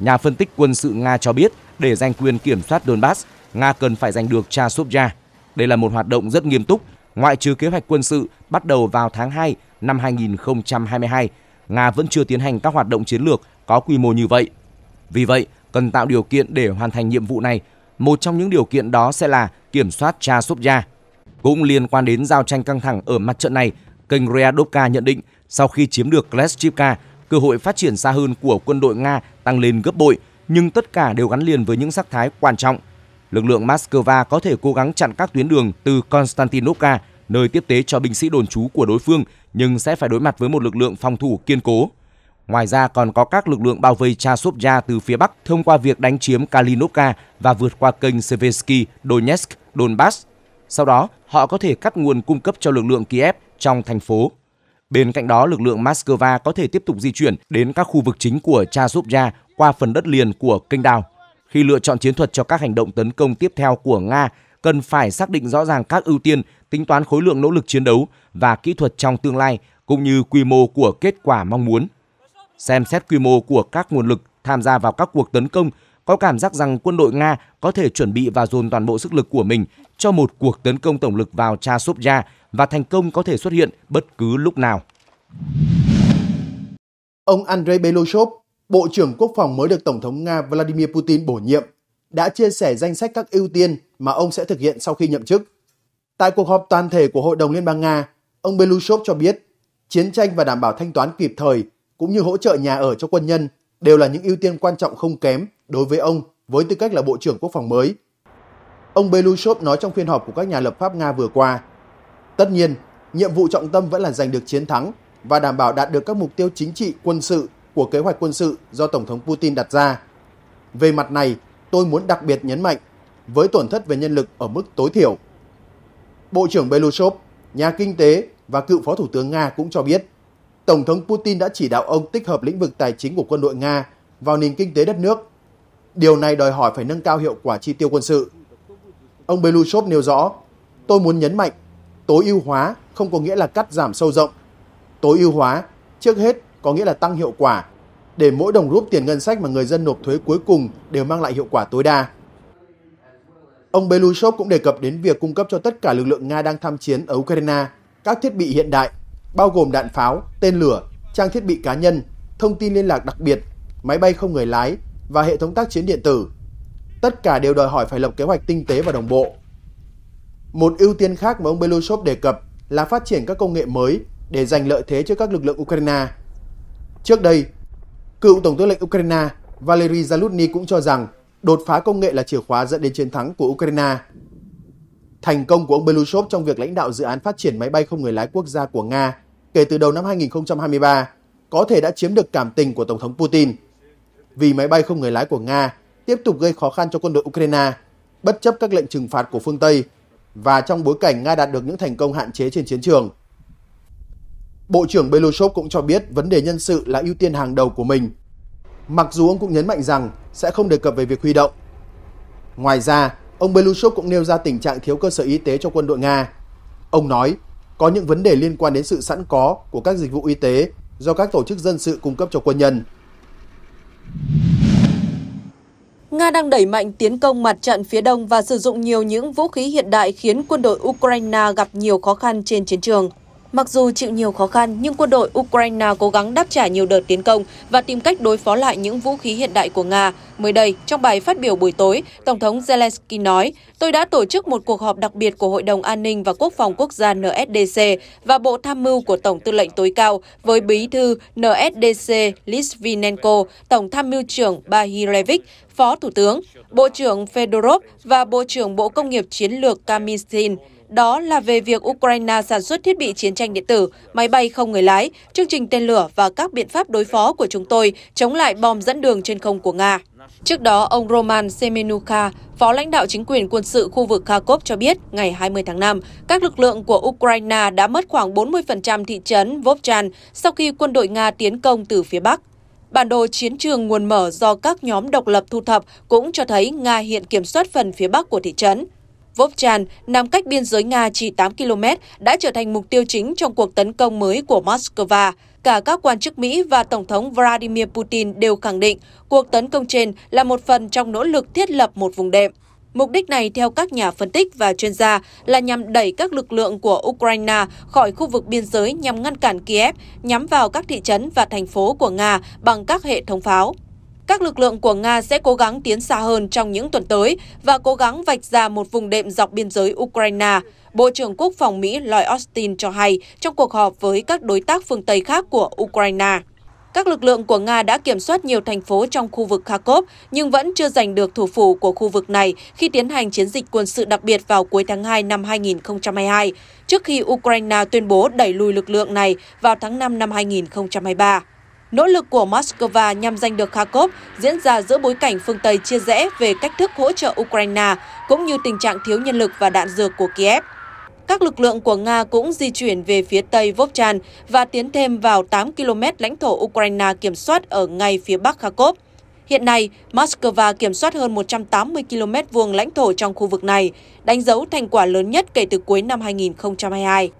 Nhà phân tích quân sự Nga cho biết để giành quyền kiểm soát Donbass, Nga cần phải giành được Chasovia. Đây là một hoạt động rất nghiêm túc, ngoại trừ kế hoạch quân sự bắt đầu vào tháng 2 năm 2022, Nga vẫn chưa tiến hành các hoạt động chiến lược có quy mô như vậy. Vì vậy, cần tạo điều kiện để hoàn thành nhiệm vụ này. Một trong những điều kiện đó sẽ là kiểm soát Chasovia. Cũng liên quan đến giao tranh căng thẳng ở mặt trận này Kênh Readovka nhận định sau khi chiếm được Kleshchivka, cơ hội phát triển xa hơn của quân đội Nga tăng lên gấp bội, nhưng tất cả đều gắn liền với những sắc thái quan trọng. Lực lượng Moscow có thể cố gắng chặn các tuyến đường từ Konstantinovka, nơi tiếp tế cho binh sĩ đồn trú của đối phương, nhưng sẽ phải đối mặt với một lực lượng phòng thủ kiên cố. Ngoài ra còn có các lực lượng bao vây Chasovya từ phía Bắc thông qua việc đánh chiếm Kalinovka và vượt qua kênh Sevesky, Donetsk, Donbass. Sau đó, họ có thể cắt nguồn cung cấp cho lực lượng Kiev trong thành phố. Bên cạnh đó, lực lượng Moscow có thể tiếp tục di chuyển đến các khu vực chính của Chazovya qua phần đất liền của kênh đào. Khi lựa chọn chiến thuật cho các hành động tấn công tiếp theo của Nga, cần phải xác định rõ ràng các ưu tiên, tính toán khối lượng nỗ lực chiến đấu và kỹ thuật trong tương lai cũng như quy mô của kết quả mong muốn. Xem xét quy mô của các nguồn lực tham gia vào các cuộc tấn công, có cảm giác rằng quân đội Nga có thể chuẩn bị và dồn toàn bộ sức lực của mình cho một cuộc tấn công tổng lực vào Chasovya và thành công có thể xuất hiện bất cứ lúc nào. Ông Andrei Belousov, Bộ trưởng Quốc phòng mới được Tổng thống Nga Vladimir Putin bổ nhiệm, đã chia sẻ danh sách các ưu tiên mà ông sẽ thực hiện sau khi nhậm chức. Tại cuộc họp toàn thể của Hội đồng Liên bang Nga, ông Belousov cho biết chiến tranh và đảm bảo thanh toán kịp thời cũng như hỗ trợ nhà ở cho quân nhân đều là những ưu tiên quan trọng không kém đối với ông với tư cách là Bộ trưởng Quốc phòng mới. Ông Belousov nói trong phiên họp của các nhà lập pháp Nga vừa qua Tất nhiên, nhiệm vụ trọng tâm vẫn là giành được chiến thắng và đảm bảo đạt được các mục tiêu chính trị quân sự của kế hoạch quân sự do Tổng thống Putin đặt ra. Về mặt này, tôi muốn đặc biệt nhấn mạnh với tổn thất về nhân lực ở mức tối thiểu. Bộ trưởng Belushov, nhà kinh tế và cựu phó thủ tướng Nga cũng cho biết, Tổng thống Putin đã chỉ đạo ông tích hợp lĩnh vực tài chính của quân đội Nga vào nền kinh tế đất nước. Điều này đòi hỏi phải nâng cao hiệu quả chi tiêu quân sự. Ông Belushov nêu rõ, tôi muốn nhấn mạnh Tối ưu hóa không có nghĩa là cắt giảm sâu rộng. Tối ưu hóa trước hết có nghĩa là tăng hiệu quả để mỗi đồng rút tiền ngân sách mà người dân nộp thuế cuối cùng đều mang lại hiệu quả tối đa. Ông Belushov cũng đề cập đến việc cung cấp cho tất cả lực lượng Nga đang tham chiến ở Ukraine các thiết bị hiện đại, bao gồm đạn pháo, tên lửa, trang thiết bị cá nhân, thông tin liên lạc đặc biệt, máy bay không người lái và hệ thống tác chiến điện tử. Tất cả đều đòi hỏi phải lập kế hoạch tinh tế và đồng bộ. Một ưu tiên khác mà ông Belousov đề cập là phát triển các công nghệ mới để giành lợi thế cho các lực lượng Ukraine. Trước đây, cựu Tổng tư lệnh Ukraine Valery Zaluzny cũng cho rằng đột phá công nghệ là chìa khóa dẫn đến chiến thắng của Ukraine. Thành công của ông Belousov trong việc lãnh đạo dự án phát triển máy bay không người lái quốc gia của Nga kể từ đầu năm 2023 có thể đã chiếm được cảm tình của Tổng thống Putin. Vì máy bay không người lái của Nga tiếp tục gây khó khăn cho quân đội Ukraine, bất chấp các lệnh trừng phạt của phương Tây và trong bối cảnh Nga đạt được những thành công hạn chế trên chiến trường. Bộ trưởng Belousov cũng cho biết vấn đề nhân sự là ưu tiên hàng đầu của mình, mặc dù ông cũng nhấn mạnh rằng sẽ không đề cập về việc huy động. Ngoài ra, ông Belousov cũng nêu ra tình trạng thiếu cơ sở y tế cho quân đội Nga. Ông nói, có những vấn đề liên quan đến sự sẵn có của các dịch vụ y tế do các tổ chức dân sự cung cấp cho quân nhân. Nga đang đẩy mạnh tiến công mặt trận phía đông và sử dụng nhiều những vũ khí hiện đại khiến quân đội Ukraine gặp nhiều khó khăn trên chiến trường. Mặc dù chịu nhiều khó khăn, nhưng quân đội Ukraine cố gắng đáp trả nhiều đợt tiến công và tìm cách đối phó lại những vũ khí hiện đại của Nga. Mới đây, trong bài phát biểu buổi tối, Tổng thống Zelensky nói, tôi đã tổ chức một cuộc họp đặc biệt của Hội đồng An ninh và Quốc phòng Quốc gia NSDC và Bộ Tham mưu của Tổng tư lệnh tối cao với bí thư NSDC Litvinenko, Tổng tham mưu trưởng Bahirevich, Phó Thủ tướng, Bộ trưởng Fedorov và Bộ trưởng Bộ Công nghiệp Chiến lược Kamistin đó là về việc Ukraine sản xuất thiết bị chiến tranh điện tử, máy bay không người lái, chương trình tên lửa và các biện pháp đối phó của chúng tôi chống lại bom dẫn đường trên không của Nga. Trước đó, ông Roman Semenuka, phó lãnh đạo chính quyền quân sự khu vực Kharkov cho biết ngày 20 tháng 5, các lực lượng của Ukraine đã mất khoảng 40% thị trấn Vovchan sau khi quân đội Nga tiến công từ phía Bắc. Bản đồ chiến trường nguồn mở do các nhóm độc lập thu thập cũng cho thấy Nga hiện kiểm soát phần phía Bắc của thị trấn. Vovchan nằm cách biên giới Nga chỉ 8 km đã trở thành mục tiêu chính trong cuộc tấn công mới của Moscow. Cả các quan chức Mỹ và Tổng thống Vladimir Putin đều khẳng định cuộc tấn công trên là một phần trong nỗ lực thiết lập một vùng đệm. Mục đích này, theo các nhà phân tích và chuyên gia, là nhằm đẩy các lực lượng của Ukraine khỏi khu vực biên giới nhằm ngăn cản Kiev, nhắm vào các thị trấn và thành phố của Nga bằng các hệ thống pháo. Các lực lượng của Nga sẽ cố gắng tiến xa hơn trong những tuần tới và cố gắng vạch ra một vùng đệm dọc biên giới Ukraine, Bộ trưởng Quốc phòng Mỹ Lloyd Austin cho hay trong cuộc họp với các đối tác phương Tây khác của Ukraine. Các lực lượng của Nga đã kiểm soát nhiều thành phố trong khu vực Kharkov nhưng vẫn chưa giành được thủ phủ của khu vực này khi tiến hành chiến dịch quân sự đặc biệt vào cuối tháng 2 năm 2022, trước khi Ukraine tuyên bố đẩy lùi lực lượng này vào tháng 5 năm 2023. Nỗ lực của Moscow nhằm giành được Kharkov diễn ra giữa bối cảnh phương Tây chia rẽ về cách thức hỗ trợ Ukraine, cũng như tình trạng thiếu nhân lực và đạn dược của Kiev. Các lực lượng của Nga cũng di chuyển về phía tây Vovchan và tiến thêm vào 8 km lãnh thổ Ukraine kiểm soát ở ngay phía bắc Kharkov. Hiện nay, Moscow kiểm soát hơn 180 km vuông lãnh thổ trong khu vực này, đánh dấu thành quả lớn nhất kể từ cuối năm 2022.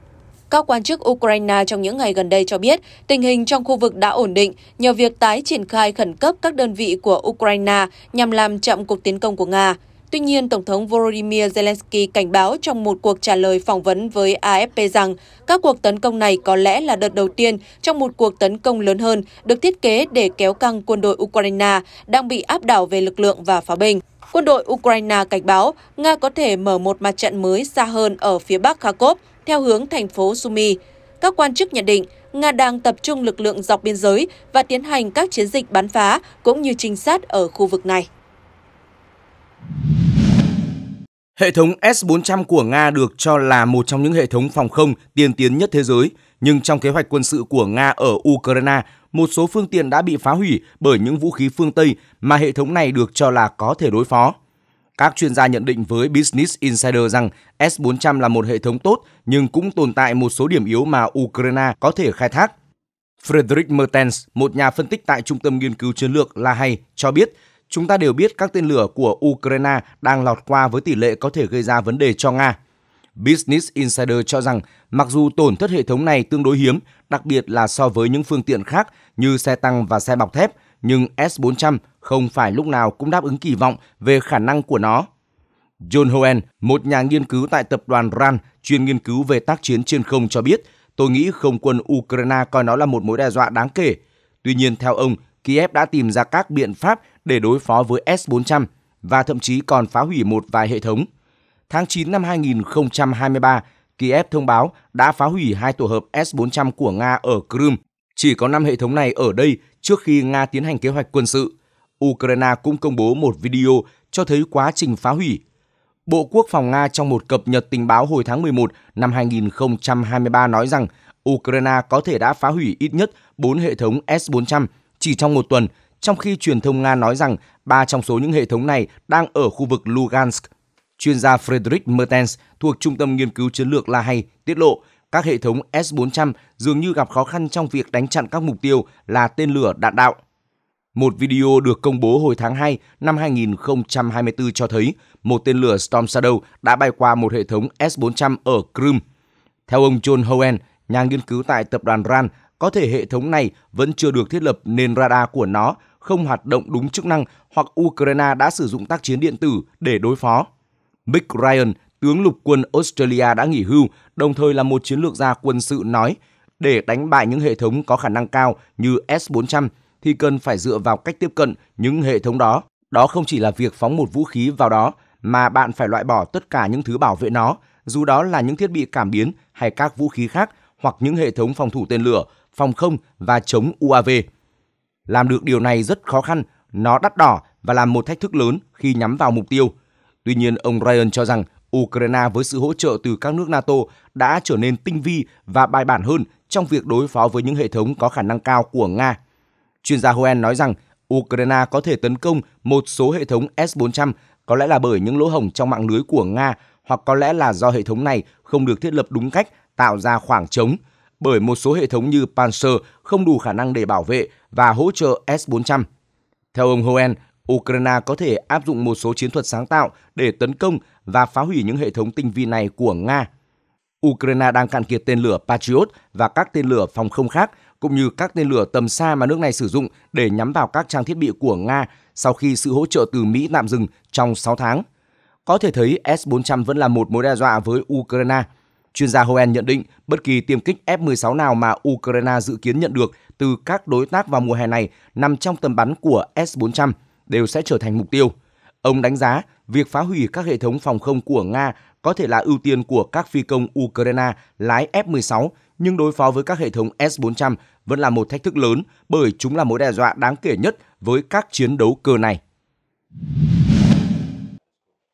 Các quan chức Ukraine trong những ngày gần đây cho biết tình hình trong khu vực đã ổn định nhờ việc tái triển khai khẩn cấp các đơn vị của Ukraine nhằm làm chậm cuộc tiến công của Nga. Tuy nhiên, Tổng thống Volodymyr Zelensky cảnh báo trong một cuộc trả lời phỏng vấn với AFP rằng các cuộc tấn công này có lẽ là đợt đầu tiên trong một cuộc tấn công lớn hơn được thiết kế để kéo căng quân đội Ukraine đang bị áp đảo về lực lượng và pháo binh. Quân đội Ukraine cảnh báo Nga có thể mở một mặt trận mới xa hơn ở phía bắc Kharkov theo hướng thành phố Sumy, Các quan chức nhận định, Nga đang tập trung lực lượng dọc biên giới và tiến hành các chiến dịch bắn phá cũng như trinh sát ở khu vực này. Hệ thống S-400 của Nga được cho là một trong những hệ thống phòng không tiên tiến nhất thế giới, nhưng trong kế hoạch quân sự của Nga ở Ukraine, một số phương tiện đã bị phá hủy bởi những vũ khí phương Tây mà hệ thống này được cho là có thể đối phó. Các chuyên gia nhận định với Business Insider rằng S-400 là một hệ thống tốt nhưng cũng tồn tại một số điểm yếu mà Ukraine có thể khai thác. Frederick Mertens, một nhà phân tích tại Trung tâm Nghiên cứu Chiến lược La Hay, cho biết chúng ta đều biết các tên lửa của Ukraine đang lọt qua với tỷ lệ có thể gây ra vấn đề cho Nga. Business Insider cho rằng mặc dù tổn thất hệ thống này tương đối hiếm, đặc biệt là so với những phương tiện khác như xe tăng và xe bọc thép, nhưng S-400 không phải lúc nào cũng đáp ứng kỳ vọng về khả năng của nó. John Hoen, một nhà nghiên cứu tại tập đoàn RAN chuyên nghiên cứu về tác chiến trên không cho biết, tôi nghĩ không quân Ukraine coi nó là một mối đe dọa đáng kể. Tuy nhiên, theo ông, Kiev đã tìm ra các biện pháp để đối phó với S-400 và thậm chí còn phá hủy một vài hệ thống. Tháng 9 năm 2023, Kiev thông báo đã phá hủy hai tổ hợp S-400 của Nga ở Crimea. Chỉ có 5 hệ thống này ở đây trước khi Nga tiến hành kế hoạch quân sự. Ukraine cũng công bố một video cho thấy quá trình phá hủy. Bộ Quốc phòng Nga trong một cập nhật tình báo hồi tháng 11 năm 2023 nói rằng Ukraine có thể đã phá hủy ít nhất 4 hệ thống S-400 chỉ trong một tuần, trong khi truyền thông Nga nói rằng ba trong số những hệ thống này đang ở khu vực Lugansk. Chuyên gia Frederick Mertens thuộc Trung tâm Nghiên cứu Chiến lược La Hay tiết lộ các hệ thống S-400 dường như gặp khó khăn trong việc đánh chặn các mục tiêu là tên lửa đạn đạo. Một video được công bố hồi tháng 2 năm 2024 cho thấy một tên lửa Storm Shadow đã bay qua một hệ thống S-400 ở Crimea. Theo ông John Howen, nhà nghiên cứu tại tập đoàn RAN, có thể hệ thống này vẫn chưa được thiết lập nên radar của nó không hoạt động đúng chức năng hoặc Ukraine đã sử dụng tác chiến điện tử để đối phó. Mick Ryan, tướng lục quân Australia đã nghỉ hưu, đồng thời là một chiến lược gia quân sự nói, để đánh bại những hệ thống có khả năng cao như S-400, thì cần phải dựa vào cách tiếp cận những hệ thống đó. Đó không chỉ là việc phóng một vũ khí vào đó mà bạn phải loại bỏ tất cả những thứ bảo vệ nó, dù đó là những thiết bị cảm biến hay các vũ khí khác hoặc những hệ thống phòng thủ tên lửa, phòng không và chống UAV. Làm được điều này rất khó khăn, nó đắt đỏ và là một thách thức lớn khi nhắm vào mục tiêu. Tuy nhiên, ông Ryan cho rằng Ukraine với sự hỗ trợ từ các nước NATO đã trở nên tinh vi và bài bản hơn trong việc đối phó với những hệ thống có khả năng cao của Nga Chuyên gia Hoen nói rằng Ukraine có thể tấn công một số hệ thống S-400 có lẽ là bởi những lỗ hổng trong mạng lưới của Nga hoặc có lẽ là do hệ thống này không được thiết lập đúng cách tạo ra khoảng trống bởi một số hệ thống như Panzer không đủ khả năng để bảo vệ và hỗ trợ S-400. Theo ông Hoen, Ukraine có thể áp dụng một số chiến thuật sáng tạo để tấn công và phá hủy những hệ thống tinh vi này của Nga. Ukraine đang cạn kiệt tên lửa Patriot và các tên lửa phòng không khác cũng như các tên lửa tầm xa mà nước này sử dụng để nhắm vào các trang thiết bị của Nga sau khi sự hỗ trợ từ Mỹ tạm dừng trong 6 tháng. Có thể thấy S-400 vẫn là một mối đe dọa với Ukraine. Chuyên gia hohen nhận định bất kỳ tiêm kích F-16 nào mà Ukraine dự kiến nhận được từ các đối tác vào mùa hè này nằm trong tầm bắn của S-400 đều sẽ trở thành mục tiêu. Ông đánh giá việc phá hủy các hệ thống phòng không của Nga có thể là ưu tiên của các phi công Ukraine lái F-16 nhưng đối phó với các hệ thống S-400 vẫn là một thách thức lớn bởi chúng là mối đe dọa đáng kể nhất với các chiến đấu cơ này.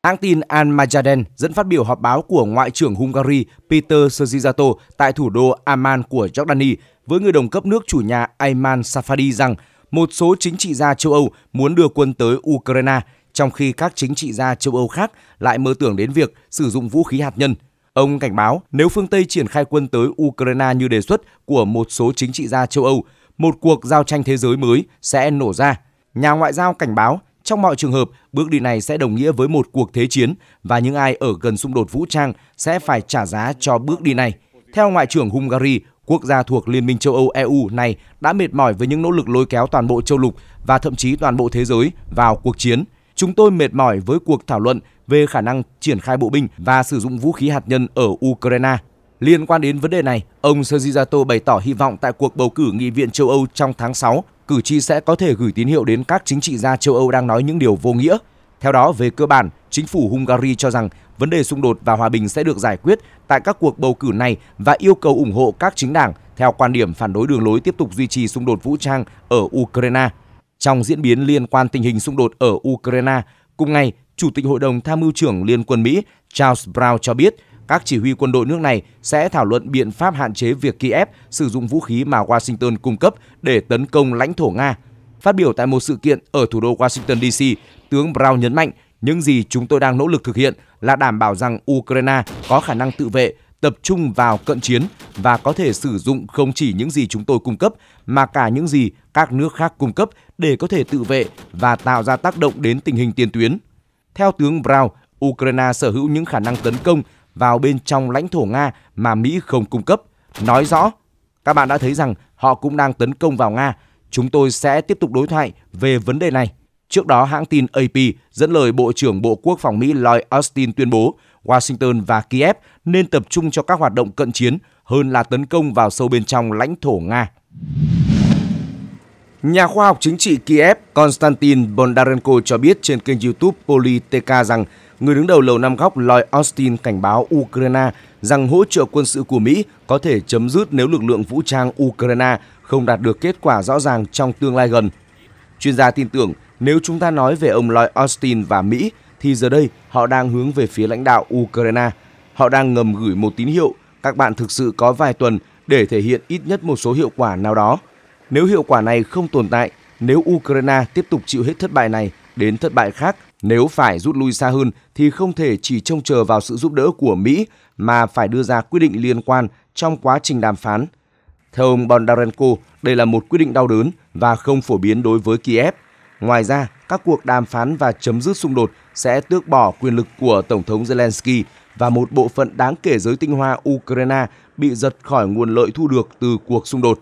Hãng tin Al-Majaden dẫn phát biểu họp báo của Ngoại trưởng Hungary Peter Szijjarto tại thủ đô Amman của Jordani với người đồng cấp nước chủ nhà Ayman Safadi rằng một số chính trị gia châu Âu muốn đưa quân tới Ukraine, trong khi các chính trị gia châu Âu khác lại mơ tưởng đến việc sử dụng vũ khí hạt nhân – Ông cảnh báo nếu phương Tây triển khai quân tới Ukraine như đề xuất của một số chính trị gia châu Âu, một cuộc giao tranh thế giới mới sẽ nổ ra. Nhà ngoại giao cảnh báo trong mọi trường hợp, bước đi này sẽ đồng nghĩa với một cuộc thế chiến và những ai ở gần xung đột vũ trang sẽ phải trả giá cho bước đi này. Theo Ngoại trưởng Hungary, quốc gia thuộc Liên minh châu Âu EU này đã mệt mỏi với những nỗ lực lôi kéo toàn bộ châu lục và thậm chí toàn bộ thế giới vào cuộc chiến. Chúng tôi mệt mỏi với cuộc thảo luận về khả năng triển khai bộ binh và sử dụng vũ khí hạt nhân ở Ukraine. Liên quan đến vấn đề này, ông Sergiato bày tỏ hy vọng tại cuộc bầu cử nghị viện châu Âu trong tháng 6, cử tri sẽ có thể gửi tín hiệu đến các chính trị gia châu Âu đang nói những điều vô nghĩa. Theo đó, về cơ bản, chính phủ Hungary cho rằng vấn đề xung đột và hòa bình sẽ được giải quyết tại các cuộc bầu cử này và yêu cầu ủng hộ các chính đảng theo quan điểm phản đối đường lối tiếp tục duy trì xung đột vũ trang ở Ukraine. Trong diễn biến liên quan tình hình xung đột ở Ukraine, cùng ngày, Chủ tịch Hội đồng Tham mưu trưởng Liên quân Mỹ Charles Brown cho biết các chỉ huy quân đội nước này sẽ thảo luận biện pháp hạn chế việc Kiev sử dụng vũ khí mà Washington cung cấp để tấn công lãnh thổ Nga. Phát biểu tại một sự kiện ở thủ đô Washington DC, tướng Brown nhấn mạnh những gì chúng tôi đang nỗ lực thực hiện là đảm bảo rằng Ukraine có khả năng tự vệ, tập trung vào cận chiến và có thể sử dụng không chỉ những gì chúng tôi cung cấp mà cả những gì các nước khác cung cấp để có thể tự vệ và tạo ra tác động đến tình hình tiền tuyến. Theo tướng Brown, Ukraine sở hữu những khả năng tấn công vào bên trong lãnh thổ Nga mà Mỹ không cung cấp. Nói rõ, các bạn đã thấy rằng họ cũng đang tấn công vào Nga. Chúng tôi sẽ tiếp tục đối thoại về vấn đề này. Trước đó, hãng tin AP dẫn lời Bộ trưởng Bộ Quốc phòng Mỹ Lloyd Austin tuyên bố Washington và Kiev nên tập trung cho các hoạt động cận chiến hơn là tấn công vào sâu bên trong lãnh thổ Nga. Nhà khoa học chính trị Kiev Konstantin Bondarenko cho biết trên kênh YouTube Politeka rằng người đứng đầu Lầu Năm Góc Lloyd Austin cảnh báo Ukraine rằng hỗ trợ quân sự của Mỹ có thể chấm dứt nếu lực lượng vũ trang Ukraine không đạt được kết quả rõ ràng trong tương lai gần. Chuyên gia tin tưởng nếu chúng ta nói về ông Lloyd Austin và Mỹ thì giờ đây họ đang hướng về phía lãnh đạo Ukraine. Họ đang ngầm gửi một tín hiệu các bạn thực sự có vài tuần để thể hiện ít nhất một số hiệu quả nào đó. Nếu hiệu quả này không tồn tại, nếu Ukraine tiếp tục chịu hết thất bại này đến thất bại khác, nếu phải rút lui xa hơn thì không thể chỉ trông chờ vào sự giúp đỡ của Mỹ mà phải đưa ra quyết định liên quan trong quá trình đàm phán. Theo ông Bondarenko, đây là một quyết định đau đớn và không phổ biến đối với Kiev. Ngoài ra, các cuộc đàm phán và chấm dứt xung đột sẽ tước bỏ quyền lực của Tổng thống Zelensky và một bộ phận đáng kể giới tinh hoa Ukraine bị giật khỏi nguồn lợi thu được từ cuộc xung đột.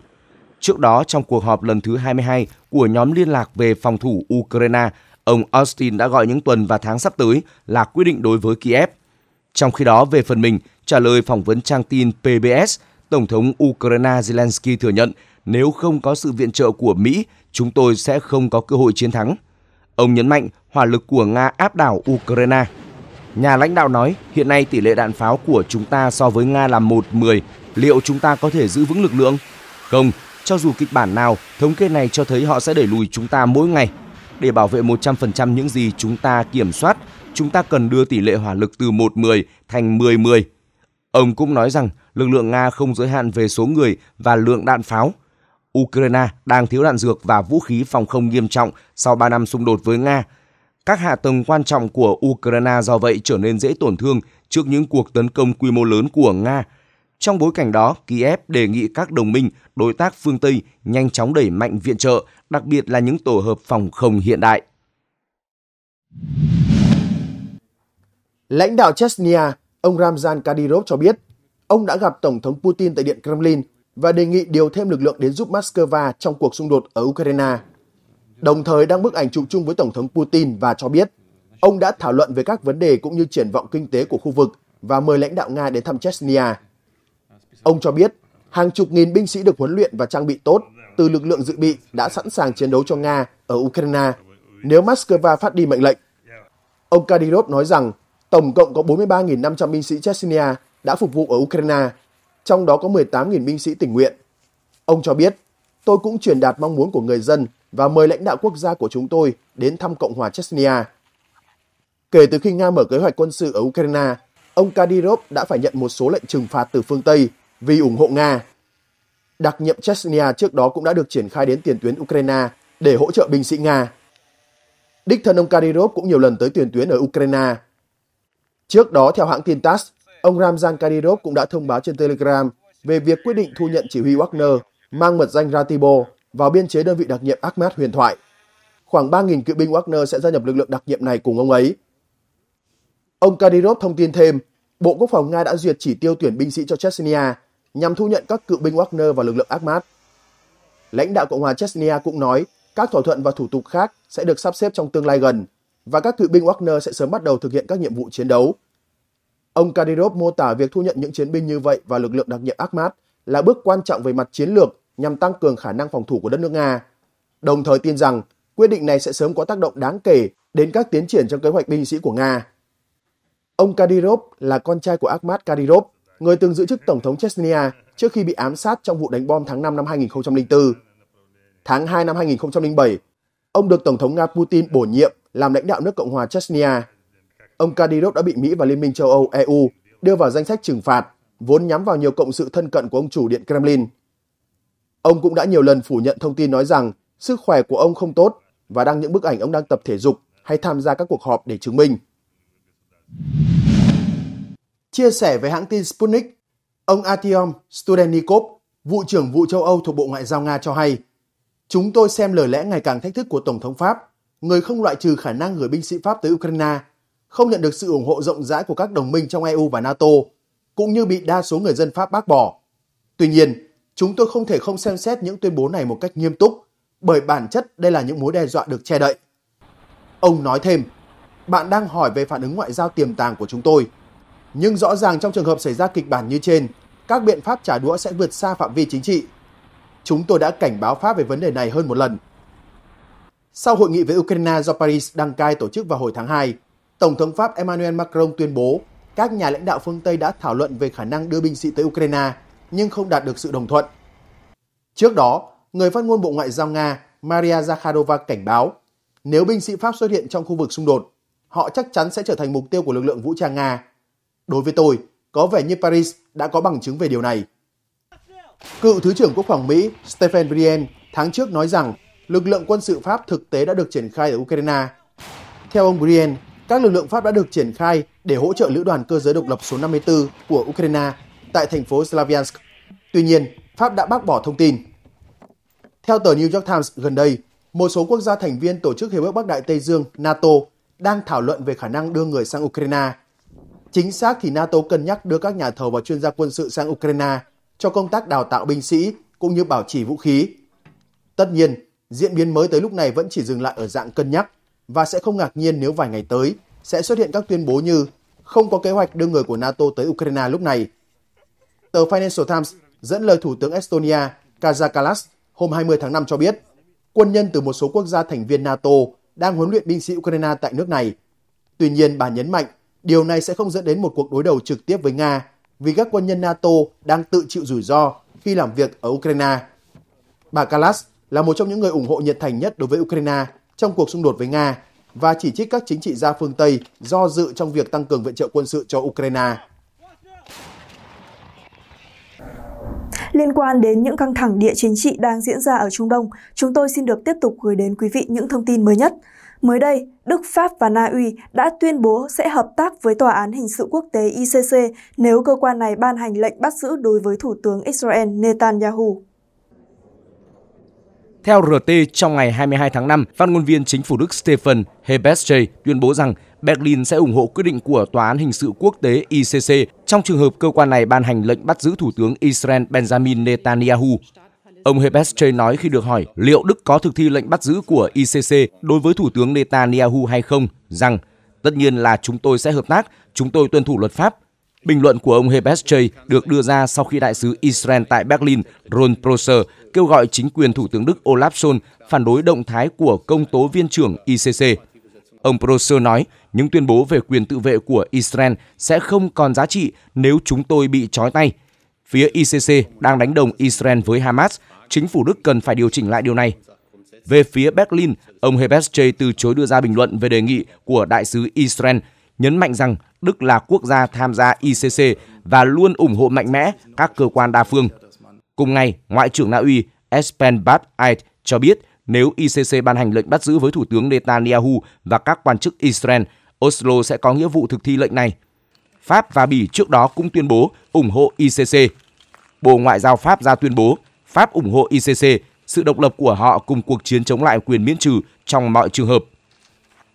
Trước đó, trong cuộc họp lần thứ 22 của nhóm liên lạc về phòng thủ Ukraine, ông Austin đã gọi những tuần và tháng sắp tới là quyết định đối với Kiev. Trong khi đó, về phần mình, trả lời phỏng vấn trang tin PBS, Tổng thống Ukraine Zelensky thừa nhận nếu không có sự viện trợ của Mỹ, chúng tôi sẽ không có cơ hội chiến thắng. Ông nhấn mạnh hỏa lực của Nga áp đảo Ukraine. Nhà lãnh đạo nói hiện nay tỷ lệ đạn pháo của chúng ta so với Nga là 1-10, liệu chúng ta có thể giữ vững lực lượng? Không, cho dù kịch bản nào, thống kê này cho thấy họ sẽ đẩy lùi chúng ta mỗi ngày. Để bảo vệ 100% những gì chúng ta kiểm soát, chúng ta cần đưa tỷ lệ hỏa lực từ 1-10 thành 10-10. Ông cũng nói rằng lực lượng Nga không giới hạn về số người và lượng đạn pháo. Ukraine đang thiếu đạn dược và vũ khí phòng không nghiêm trọng sau 3 năm xung đột với Nga. Các hạ tầng quan trọng của Ukraine do vậy trở nên dễ tổn thương trước những cuộc tấn công quy mô lớn của Nga – trong bối cảnh đó, Kiev đề nghị các đồng minh, đối tác phương Tây nhanh chóng đẩy mạnh viện trợ, đặc biệt là những tổ hợp phòng không hiện đại. Lãnh đạo Chechnya, ông Ramzan Kadyrov cho biết, ông đã gặp Tổng thống Putin tại Điện Kremlin và đề nghị điều thêm lực lượng đến giúp Moscow trong cuộc xung đột ở Ukraine. Đồng thời đăng bức ảnh chụp chung với Tổng thống Putin và cho biết, ông đã thảo luận về các vấn đề cũng như triển vọng kinh tế của khu vực và mời lãnh đạo Nga đến thăm Chechnya. Ông cho biết hàng chục nghìn binh sĩ được huấn luyện và trang bị tốt từ lực lượng dự bị đã sẵn sàng chiến đấu cho Nga ở Ukraine nếu Moscow phát đi mệnh lệnh. Ông Kadyrov nói rằng tổng cộng có 43.500 binh sĩ Chechnya đã phục vụ ở Ukraine, trong đó có 18.000 binh sĩ tình nguyện. Ông cho biết, tôi cũng truyền đạt mong muốn của người dân và mời lãnh đạo quốc gia của chúng tôi đến thăm Cộng hòa Chechnya. Kể từ khi Nga mở kế hoạch quân sự ở Ukraine, ông Kadyrov đã phải nhận một số lệnh trừng phạt từ phương Tây vì ủng hộ Nga. Đặc nhiệm Chechnya trước đó cũng đã được triển khai đến tiền tuyến Ukraine để hỗ trợ binh sĩ Nga. Đích thân ông Kadyrov cũng nhiều lần tới tiền tuyến ở Ukraine. Trước đó, theo hãng tin TASS, ông Ramzan Kadyrov cũng đã thông báo trên Telegram về việc quyết định thu nhận chỉ huy Wagner mang mật danh Ratibo vào biên chế đơn vị đặc nhiệm Ahmad huyền thoại. Khoảng 3.000 cựu binh Wagner sẽ gia nhập lực lượng đặc nhiệm này cùng ông ấy. Ông Kadyrov thông tin thêm, Bộ Quốc phòng Nga đã duyệt chỉ tiêu tuyển binh sĩ cho Chechnya nhằm thu nhận các cựu binh Wagner và lực lượng Akhmat. Lãnh đạo Cộng hòa Chechnya cũng nói các thỏa thuận và thủ tục khác sẽ được sắp xếp trong tương lai gần và các cựu binh Wagner sẽ sớm bắt đầu thực hiện các nhiệm vụ chiến đấu. Ông Kadyrov mô tả việc thu nhận những chiến binh như vậy và lực lượng đặc nhiệm Akhmat là bước quan trọng về mặt chiến lược nhằm tăng cường khả năng phòng thủ của đất nước Nga, đồng thời tin rằng quyết định này sẽ sớm có tác động đáng kể đến các tiến triển trong kế hoạch binh sĩ của Nga. Ông Kadyrov là con trai của Akhmat Kadyrov, người từng giữ chức Tổng thống Chechnya trước khi bị ám sát trong vụ đánh bom tháng 5 năm 2004. Tháng 2 năm 2007, ông được Tổng thống Nga Putin bổ nhiệm làm lãnh đạo nước Cộng hòa Chechnya. Ông Kadyrov đã bị Mỹ và Liên minh châu Âu EU đưa vào danh sách trừng phạt, vốn nhắm vào nhiều cộng sự thân cận của ông chủ Điện Kremlin. Ông cũng đã nhiều lần phủ nhận thông tin nói rằng sức khỏe của ông không tốt và đăng những bức ảnh ông đang tập thể dục hay tham gia các cuộc họp để chứng minh chia sẻ với hãng tin Sputnik, ông Artyom Studenikov, vụ trưởng vụ châu Âu thuộc Bộ Ngoại giao Nga cho hay, chúng tôi xem lời lẽ ngày càng thách thức của Tổng thống Pháp, người không loại trừ khả năng gửi binh sĩ Pháp tới Ukraine, không nhận được sự ủng hộ rộng rãi của các đồng minh trong EU và NATO, cũng như bị đa số người dân Pháp bác bỏ. Tuy nhiên, chúng tôi không thể không xem xét những tuyên bố này một cách nghiêm túc, bởi bản chất đây là những mối đe dọa được che đậy. Ông nói thêm, bạn đang hỏi về phản ứng ngoại giao tiềm tàng của chúng tôi – nhưng rõ ràng trong trường hợp xảy ra kịch bản như trên, các biện pháp trả đũa sẽ vượt xa phạm vi chính trị. Chúng tôi đã cảnh báo Pháp về vấn đề này hơn một lần. Sau hội nghị với Ukraine do Paris đăng cai tổ chức vào hồi tháng 2, Tổng thống Pháp Emmanuel Macron tuyên bố các nhà lãnh đạo phương Tây đã thảo luận về khả năng đưa binh sĩ tới Ukraine nhưng không đạt được sự đồng thuận. Trước đó, người phát ngôn Bộ Ngoại giao Nga Maria Zakharova cảnh báo nếu binh sĩ Pháp xuất hiện trong khu vực xung đột, họ chắc chắn sẽ trở thành mục tiêu của lực lượng vũ trang Nga Đối với tôi, có vẻ như Paris đã có bằng chứng về điều này. Cựu Thứ trưởng Quốc phòng Mỹ Stephen Brien tháng trước nói rằng lực lượng quân sự Pháp thực tế đã được triển khai ở Ukraine. Theo ông Brien, các lực lượng Pháp đã được triển khai để hỗ trợ lữ đoàn cơ giới độc lập số 54 của Ukraine tại thành phố Slaviansk. Tuy nhiên, Pháp đã bác bỏ thông tin. Theo tờ New York Times gần đây, một số quốc gia thành viên Tổ chức Hiệp ước Bắc Đại Tây Dương NATO đang thảo luận về khả năng đưa người sang Ukraine – Chính xác thì NATO cân nhắc đưa các nhà thầu và chuyên gia quân sự sang Ukraine cho công tác đào tạo binh sĩ cũng như bảo trì vũ khí. Tất nhiên, diễn biến mới tới lúc này vẫn chỉ dừng lại ở dạng cân nhắc và sẽ không ngạc nhiên nếu vài ngày tới sẽ xuất hiện các tuyên bố như không có kế hoạch đưa người của NATO tới Ukraine lúc này. Tờ Financial Times dẫn lời Thủ tướng Estonia Kaja Kazakalas hôm 20 tháng 5 cho biết, quân nhân từ một số quốc gia thành viên NATO đang huấn luyện binh sĩ Ukraine tại nước này. Tuy nhiên, bà nhấn mạnh Điều này sẽ không dẫn đến một cuộc đối đầu trực tiếp với Nga vì các quân nhân NATO đang tự chịu rủi ro khi làm việc ở Ukraine. Bà Kalas là một trong những người ủng hộ nhiệt thành nhất đối với Ukraine trong cuộc xung đột với Nga và chỉ trích các chính trị gia phương Tây do dự trong việc tăng cường viện trợ quân sự cho Ukraine. Liên quan đến những căng thẳng địa chính trị đang diễn ra ở Trung Đông, chúng tôi xin được tiếp tục gửi đến quý vị những thông tin mới nhất. Mới đây, Đức, Pháp và Na Uy đã tuyên bố sẽ hợp tác với Tòa án Hình sự Quốc tế ICC nếu cơ quan này ban hành lệnh bắt giữ đối với Thủ tướng Israel Netanyahu. Theo RT, trong ngày 22 tháng 5, phát ngôn viên chính phủ Đức Stephen Hebestre tuyên bố rằng Berlin sẽ ủng hộ quyết định của Tòa án Hình sự Quốc tế ICC trong trường hợp cơ quan này ban hành lệnh bắt giữ Thủ tướng Israel Benjamin Netanyahu. Ông Hebestre nói khi được hỏi liệu Đức có thực thi lệnh bắt giữ của ICC đối với Thủ tướng Netanyahu hay không, rằng tất nhiên là chúng tôi sẽ hợp tác, chúng tôi tuân thủ luật pháp. Bình luận của ông Hebestre được đưa ra sau khi đại sứ Israel tại Berlin Ron Proser kêu gọi chính quyền Thủ tướng Đức Olaf Scholz phản đối động thái của công tố viên trưởng ICC. Ông Proser nói, những tuyên bố về quyền tự vệ của Israel sẽ không còn giá trị nếu chúng tôi bị trói tay, Phía ICC đang đánh đồng Israel với Hamas, chính phủ Đức cần phải điều chỉnh lại điều này. Về phía Berlin, ông Hebesche từ chối đưa ra bình luận về đề nghị của đại sứ Israel, nhấn mạnh rằng Đức là quốc gia tham gia ICC và luôn ủng hộ mạnh mẽ các cơ quan đa phương. Cùng ngày, Ngoại trưởng Na Uy Espen Bad Ait cho biết nếu ICC ban hành lệnh bắt giữ với Thủ tướng Netanyahu và các quan chức Israel, Oslo sẽ có nghĩa vụ thực thi lệnh này. Pháp và Bỉ trước đó cũng tuyên bố ủng hộ ICC. Bộ Ngoại giao Pháp ra tuyên bố Pháp ủng hộ ICC, sự độc lập của họ cùng cuộc chiến chống lại quyền miễn trừ trong mọi trường hợp.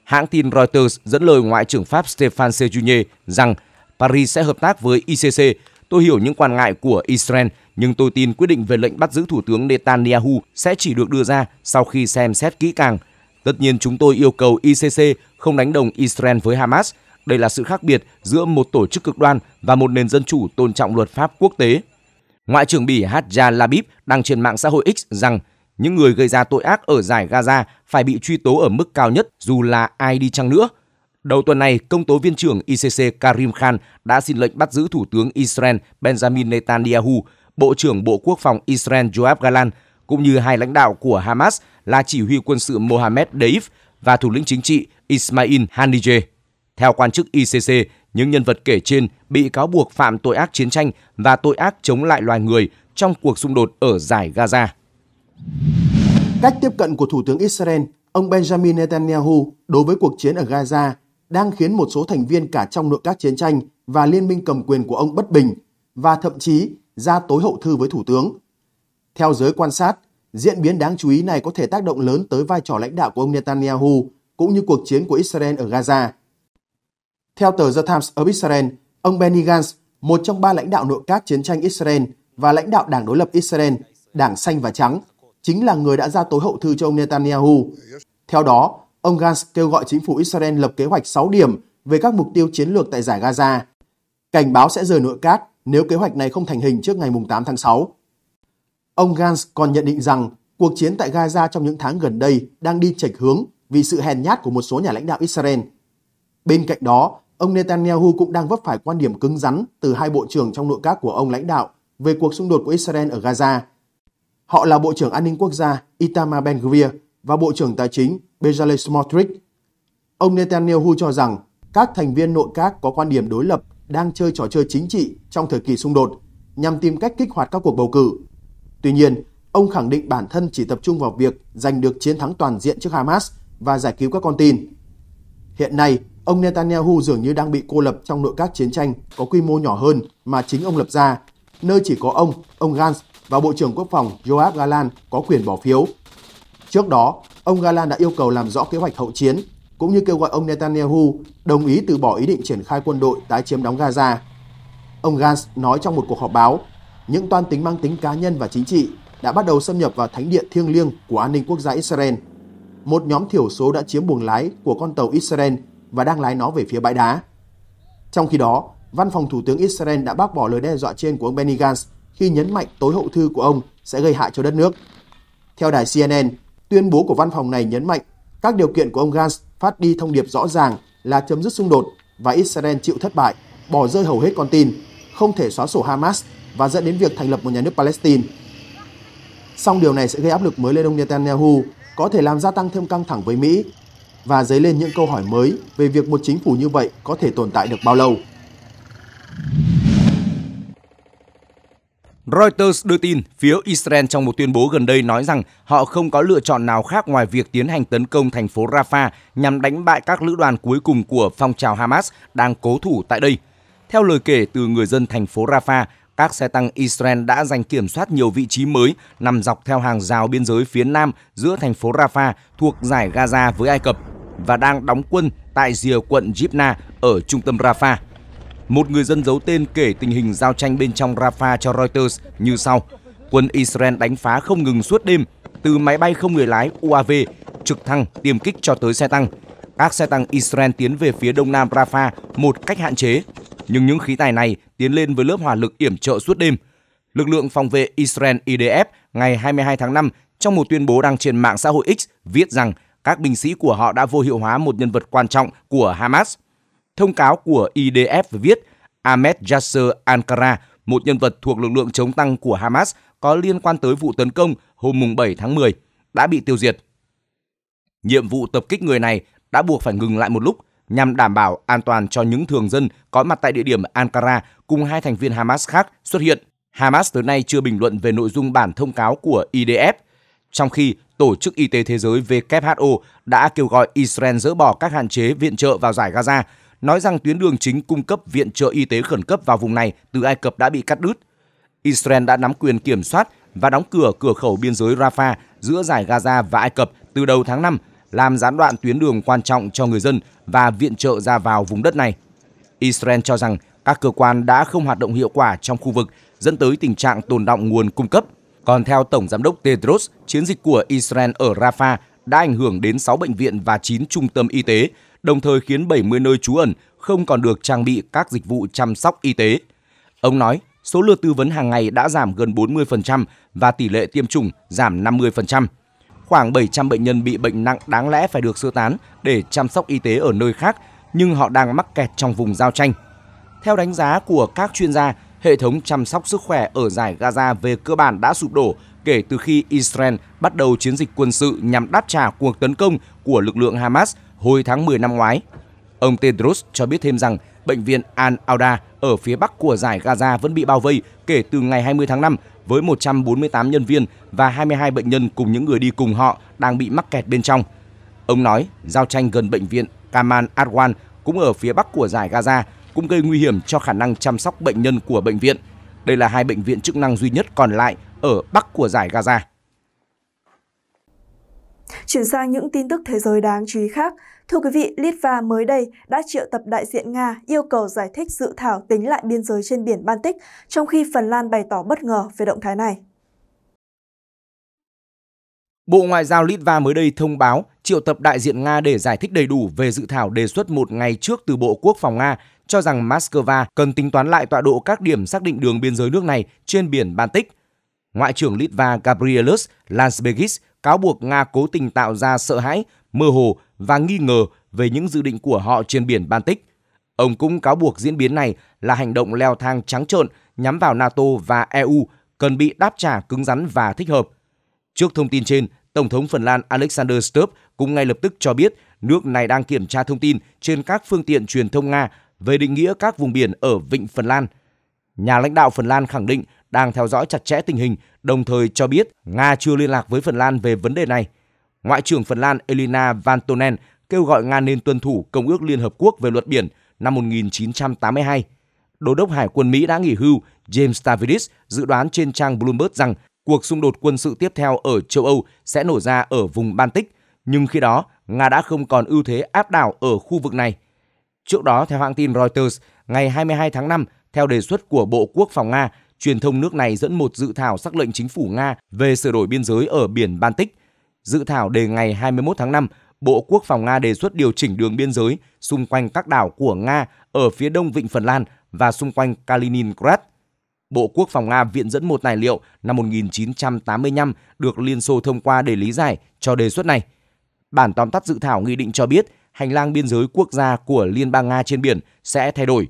Hãng tin Reuters dẫn lời Ngoại trưởng Pháp Stéphane Séjourné rằng Paris sẽ hợp tác với ICC. Tôi hiểu những quan ngại của Israel, nhưng tôi tin quyết định về lệnh bắt giữ Thủ tướng Netanyahu sẽ chỉ được đưa ra sau khi xem xét kỹ càng. Tất nhiên chúng tôi yêu cầu ICC không đánh đồng Israel với Hamas đây là sự khác biệt giữa một tổ chức cực đoan và một nền dân chủ tôn trọng luật pháp quốc tế. Ngoại trưởng Bỉ Hadja Labib đăng trên mạng xã hội X rằng những người gây ra tội ác ở giải Gaza phải bị truy tố ở mức cao nhất dù là ai đi chăng nữa. Đầu tuần này, công tố viên trưởng ICC Karim Khan đã xin lệnh bắt giữ Thủ tướng Israel Benjamin Netanyahu, Bộ trưởng Bộ Quốc phòng Israel Joab Galan, cũng như hai lãnh đạo của Hamas là chỉ huy quân sự Mohammed Deif và thủ lĩnh chính trị Ismail Haniyeh. Theo quan chức ICC, những nhân vật kể trên bị cáo buộc phạm tội ác chiến tranh và tội ác chống lại loài người trong cuộc xung đột ở giải Gaza. Cách tiếp cận của Thủ tướng Israel, ông Benjamin Netanyahu đối với cuộc chiến ở Gaza đang khiến một số thành viên cả trong nội các chiến tranh và liên minh cầm quyền của ông bất bình và thậm chí ra tối hậu thư với Thủ tướng. Theo giới quan sát, diễn biến đáng chú ý này có thể tác động lớn tới vai trò lãnh đạo của ông Netanyahu cũng như cuộc chiến của Israel ở Gaza – theo tờ The Times ở Israel, ông Benny Gantz, một trong ba lãnh đạo nội các chiến tranh Israel và lãnh đạo đảng đối lập Israel, đảng Xanh và Trắng, chính là người đã ra tối hậu thư cho ông Netanyahu. Theo đó, ông Gantz kêu gọi chính phủ Israel lập kế hoạch 6 điểm về các mục tiêu chiến lược tại giải Gaza. Cảnh báo sẽ rời nội các nếu kế hoạch này không thành hình trước ngày 8 tháng 6. Ông Gantz còn nhận định rằng cuộc chiến tại Gaza trong những tháng gần đây đang đi chệch hướng vì sự hèn nhát của một số nhà lãnh đạo Israel. Bên cạnh đó, ông Netanyahu cũng đang vấp phải quan điểm cứng rắn từ hai bộ trưởng trong nội các của ông lãnh đạo về cuộc xung đột của Israel ở Gaza. Họ là Bộ trưởng An ninh Quốc gia Itamar Ben-Gvir và Bộ trưởng Tài chính Bezalel Smotrich. Ông Netanyahu cho rằng các thành viên nội các có quan điểm đối lập đang chơi trò chơi chính trị trong thời kỳ xung đột nhằm tìm cách kích hoạt các cuộc bầu cử. Tuy nhiên, ông khẳng định bản thân chỉ tập trung vào việc giành được chiến thắng toàn diện trước Hamas và giải cứu các con tin. Hiện nay, Ông Netanyahu dường như đang bị cô lập trong nội các chiến tranh có quy mô nhỏ hơn mà chính ông lập ra, nơi chỉ có ông, ông Gantz và Bộ trưởng Quốc phòng Yoav Galan có quyền bỏ phiếu. Trước đó, ông Galan đã yêu cầu làm rõ kế hoạch hậu chiến, cũng như kêu gọi ông Netanyahu đồng ý từ bỏ ý định triển khai quân đội tái chiếm đóng Gaza. Ông Gantz nói trong một cuộc họp báo, những toan tính mang tính cá nhân và chính trị đã bắt đầu xâm nhập vào thánh địa thiêng liêng của an ninh quốc gia Israel. Một nhóm thiểu số đã chiếm buồng lái của con tàu Israel và đang lái nó về phía bãi đá. Trong khi đó, văn phòng Thủ tướng Israel đã bác bỏ lời đe dọa trên của ông Benny Gantz khi nhấn mạnh tối hậu thư của ông sẽ gây hại cho đất nước. Theo đài CNN, tuyên bố của văn phòng này nhấn mạnh các điều kiện của ông Gantz phát đi thông điệp rõ ràng là chấm dứt xung đột và Israel chịu thất bại, bỏ rơi hầu hết con tin, không thể xóa sổ Hamas và dẫn đến việc thành lập một nhà nước Palestine. Song điều này sẽ gây áp lực mới lên ông Netanyahu, có thể làm gia tăng thêm căng thẳng với Mỹ và dấy lên những câu hỏi mới về việc một chính phủ như vậy có thể tồn tại được bao lâu. Reuters đưa tin phía Israel trong một tuyên bố gần đây nói rằng họ không có lựa chọn nào khác ngoài việc tiến hành tấn công thành phố Rafah nhằm đánh bại các lữ đoàn cuối cùng của phong trào Hamas đang cố thủ tại đây. Theo lời kể từ người dân thành phố Rafah, các xe tăng Israel đã giành kiểm soát nhiều vị trí mới nằm dọc theo hàng rào biên giới phía nam giữa thành phố Rafah thuộc giải Gaza với Ai Cập và đang đóng quân tại rìa quận Jibna ở trung tâm Rafah. Một người dân giấu tên kể tình hình giao tranh bên trong Rafah cho Reuters như sau. Quân Israel đánh phá không ngừng suốt đêm, từ máy bay không người lái UAV, trực thăng, tiêm kích cho tới xe tăng. Các xe tăng Israel tiến về phía đông nam Rafah một cách hạn chế, nhưng những khí tài này tiến lên với lớp hỏa lực yểm trợ suốt đêm. Lực lượng phòng vệ Israel IDF ngày 22 tháng 5 trong một tuyên bố đăng trên mạng xã hội X viết rằng các binh sĩ của họ đã vô hiệu hóa một nhân vật quan trọng của Hamas. Thông cáo của IDF viết Ahmed Yasser Ankara, một nhân vật thuộc lực lượng chống tăng của Hamas có liên quan tới vụ tấn công hôm 7 tháng 10, đã bị tiêu diệt. Nhiệm vụ tập kích người này đã buộc phải ngừng lại một lúc – nhằm đảm bảo an toàn cho những thường dân có mặt tại địa điểm Ankara cùng hai thành viên Hamas khác xuất hiện. Hamas tới nay chưa bình luận về nội dung bản thông cáo của IDF, trong khi Tổ chức Y tế Thế giới WHO đã kêu gọi Israel dỡ bỏ các hạn chế viện trợ vào giải Gaza, nói rằng tuyến đường chính cung cấp viện trợ y tế khẩn cấp vào vùng này từ Ai Cập đã bị cắt đứt. Israel đã nắm quyền kiểm soát và đóng cửa cửa khẩu biên giới Rafah giữa giải Gaza và Ai Cập từ đầu tháng 5 làm gián đoạn tuyến đường quan trọng cho người dân và viện trợ ra vào vùng đất này. Israel cho rằng các cơ quan đã không hoạt động hiệu quả trong khu vực, dẫn tới tình trạng tồn động nguồn cung cấp. Còn theo Tổng Giám đốc Tedros, chiến dịch của Israel ở Rafah đã ảnh hưởng đến 6 bệnh viện và 9 trung tâm y tế, đồng thời khiến 70 nơi trú ẩn không còn được trang bị các dịch vụ chăm sóc y tế. Ông nói, số lượt tư vấn hàng ngày đã giảm gần 40% và tỷ lệ tiêm chủng giảm 50% khoảng 700 bệnh nhân bị bệnh nặng đáng lẽ phải được sơ tán để chăm sóc y tế ở nơi khác, nhưng họ đang mắc kẹt trong vùng giao tranh. Theo đánh giá của các chuyên gia, hệ thống chăm sóc sức khỏe ở giải Gaza về cơ bản đã sụp đổ kể từ khi Israel bắt đầu chiến dịch quân sự nhằm đáp trả cuộc tấn công của lực lượng Hamas hồi tháng 10 năm ngoái. Ông Tedros cho biết thêm rằng bệnh viện Al-Auda ở phía bắc của giải Gaza vẫn bị bao vây kể từ ngày 20 tháng 5 với 148 nhân viên và 22 bệnh nhân cùng những người đi cùng họ đang bị mắc kẹt bên trong. Ông nói, giao tranh gần bệnh viện Kamal Adwan cũng ở phía bắc của giải Gaza cũng gây nguy hiểm cho khả năng chăm sóc bệnh nhân của bệnh viện. Đây là hai bệnh viện chức năng duy nhất còn lại ở bắc của giải Gaza. Chuyển sang những tin tức thế giới đáng chú ý khác, thưa quý vị, Litva mới đây đã triệu tập đại diện Nga yêu cầu giải thích dự thảo tính lại biên giới trên biển Baltic, trong khi Phần Lan bày tỏ bất ngờ về động thái này. Bộ Ngoại giao Litva mới đây thông báo triệu tập đại diện Nga để giải thích đầy đủ về dự thảo đề xuất một ngày trước từ Bộ Quốc phòng Nga cho rằng Moscow cần tính toán lại tọa độ các điểm xác định đường biên giới nước này trên biển Baltic. Ngoại trưởng Litva Gabrielus Landsbergis cáo buộc Nga cố tình tạo ra sợ hãi, mơ hồ và nghi ngờ về những dự định của họ trên biển Baltic. Ông cũng cáo buộc diễn biến này là hành động leo thang trắng trợn nhắm vào NATO và EU cần bị đáp trả cứng rắn và thích hợp. Trước thông tin trên, Tổng thống Phần Lan Alexander Stubb cũng ngay lập tức cho biết nước này đang kiểm tra thông tin trên các phương tiện truyền thông Nga về định nghĩa các vùng biển ở Vịnh Phần Lan. Nhà lãnh đạo Phần Lan khẳng định đang theo dõi chặt chẽ tình hình, đồng thời cho biết Nga chưa liên lạc với Phần Lan về vấn đề này. Ngoại trưởng Phần Lan Elina Vantonen kêu gọi Nga nên tuân thủ Công ước Liên Hợp Quốc về luật biển năm 1982. Đô đốc Hải quân Mỹ đã nghỉ hưu James Stavridis dự đoán trên trang Bloomberg rằng cuộc xung đột quân sự tiếp theo ở châu Âu sẽ nổ ra ở vùng Baltic, nhưng khi đó Nga đã không còn ưu thế áp đảo ở khu vực này. Trước đó, theo hãng tin Reuters, ngày 22 tháng 5, theo đề xuất của Bộ Quốc phòng Nga, truyền thông nước này dẫn một dự thảo sắc lệnh chính phủ Nga về sửa đổi biên giới ở biển Baltic. Dự thảo đề ngày 21 tháng 5, Bộ Quốc phòng Nga đề xuất điều chỉnh đường biên giới xung quanh các đảo của Nga ở phía đông vịnh Phần Lan và xung quanh Kaliningrad. Bộ Quốc phòng Nga viện dẫn một tài liệu năm 1985 được Liên Xô thông qua để lý giải cho đề xuất này. Bản tóm tắt dự thảo nghị định cho biết hành lang biên giới quốc gia của Liên bang Nga trên biển sẽ thay đổi.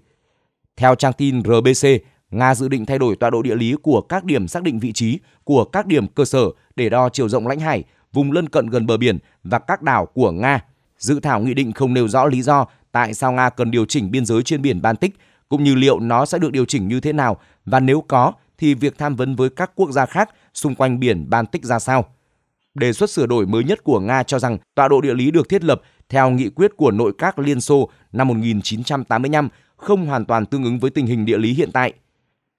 Theo trang tin RBC, Nga dự định thay đổi tọa độ địa lý của các điểm xác định vị trí của các điểm cơ sở để đo chiều rộng lãnh hải, vùng lân cận gần bờ biển và các đảo của Nga. Dự thảo nghị định không nêu rõ lý do tại sao Nga cần điều chỉnh biên giới trên biển Baltic, cũng như liệu nó sẽ được điều chỉnh như thế nào và nếu có thì việc tham vấn với các quốc gia khác xung quanh biển Baltic ra sao. Đề xuất sửa đổi mới nhất của Nga cho rằng tọa độ địa lý được thiết lập theo nghị quyết của nội các Liên Xô năm 1985 không hoàn toàn tương ứng với tình hình địa lý hiện tại –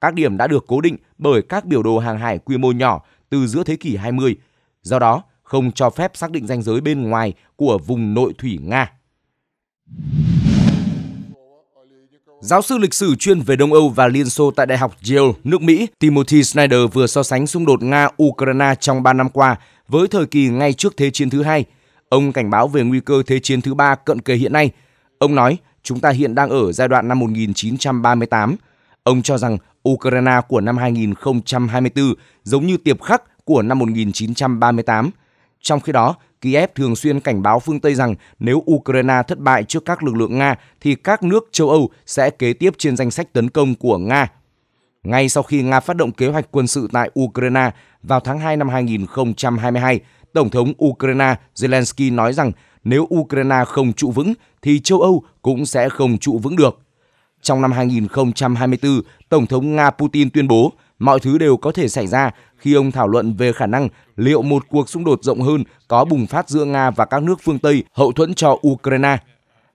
các điểm đã được cố định bởi các biểu đồ hàng hải quy mô nhỏ từ giữa thế kỷ 20, do đó không cho phép xác định ranh giới bên ngoài của vùng nội thủy Nga. Giáo sư lịch sử chuyên về Đông Âu và Liên Xô tại Đại học Yale, nước Mỹ, Timothy Snyder vừa so sánh xung đột Nga-Ukraine trong 3 năm qua với thời kỳ ngay trước Thế chiến thứ hai. Ông cảnh báo về nguy cơ Thế chiến thứ ba cận kề hiện nay. Ông nói, chúng ta hiện đang ở giai đoạn năm 1938. Ông cho rằng Ukraine của năm 2024 giống như tiệp khắc của năm 1938. Trong khi đó, Kiev thường xuyên cảnh báo phương Tây rằng nếu Ukraine thất bại trước các lực lượng Nga thì các nước châu Âu sẽ kế tiếp trên danh sách tấn công của Nga. Ngay sau khi Nga phát động kế hoạch quân sự tại Ukraine vào tháng 2 năm 2022, Tổng thống Ukraine Zelensky nói rằng nếu Ukraine không trụ vững thì châu Âu cũng sẽ không trụ vững được. Trong năm 2024, Tổng thống Nga Putin tuyên bố mọi thứ đều có thể xảy ra khi ông thảo luận về khả năng liệu một cuộc xung đột rộng hơn có bùng phát giữa Nga và các nước phương Tây hậu thuẫn cho Ukraine.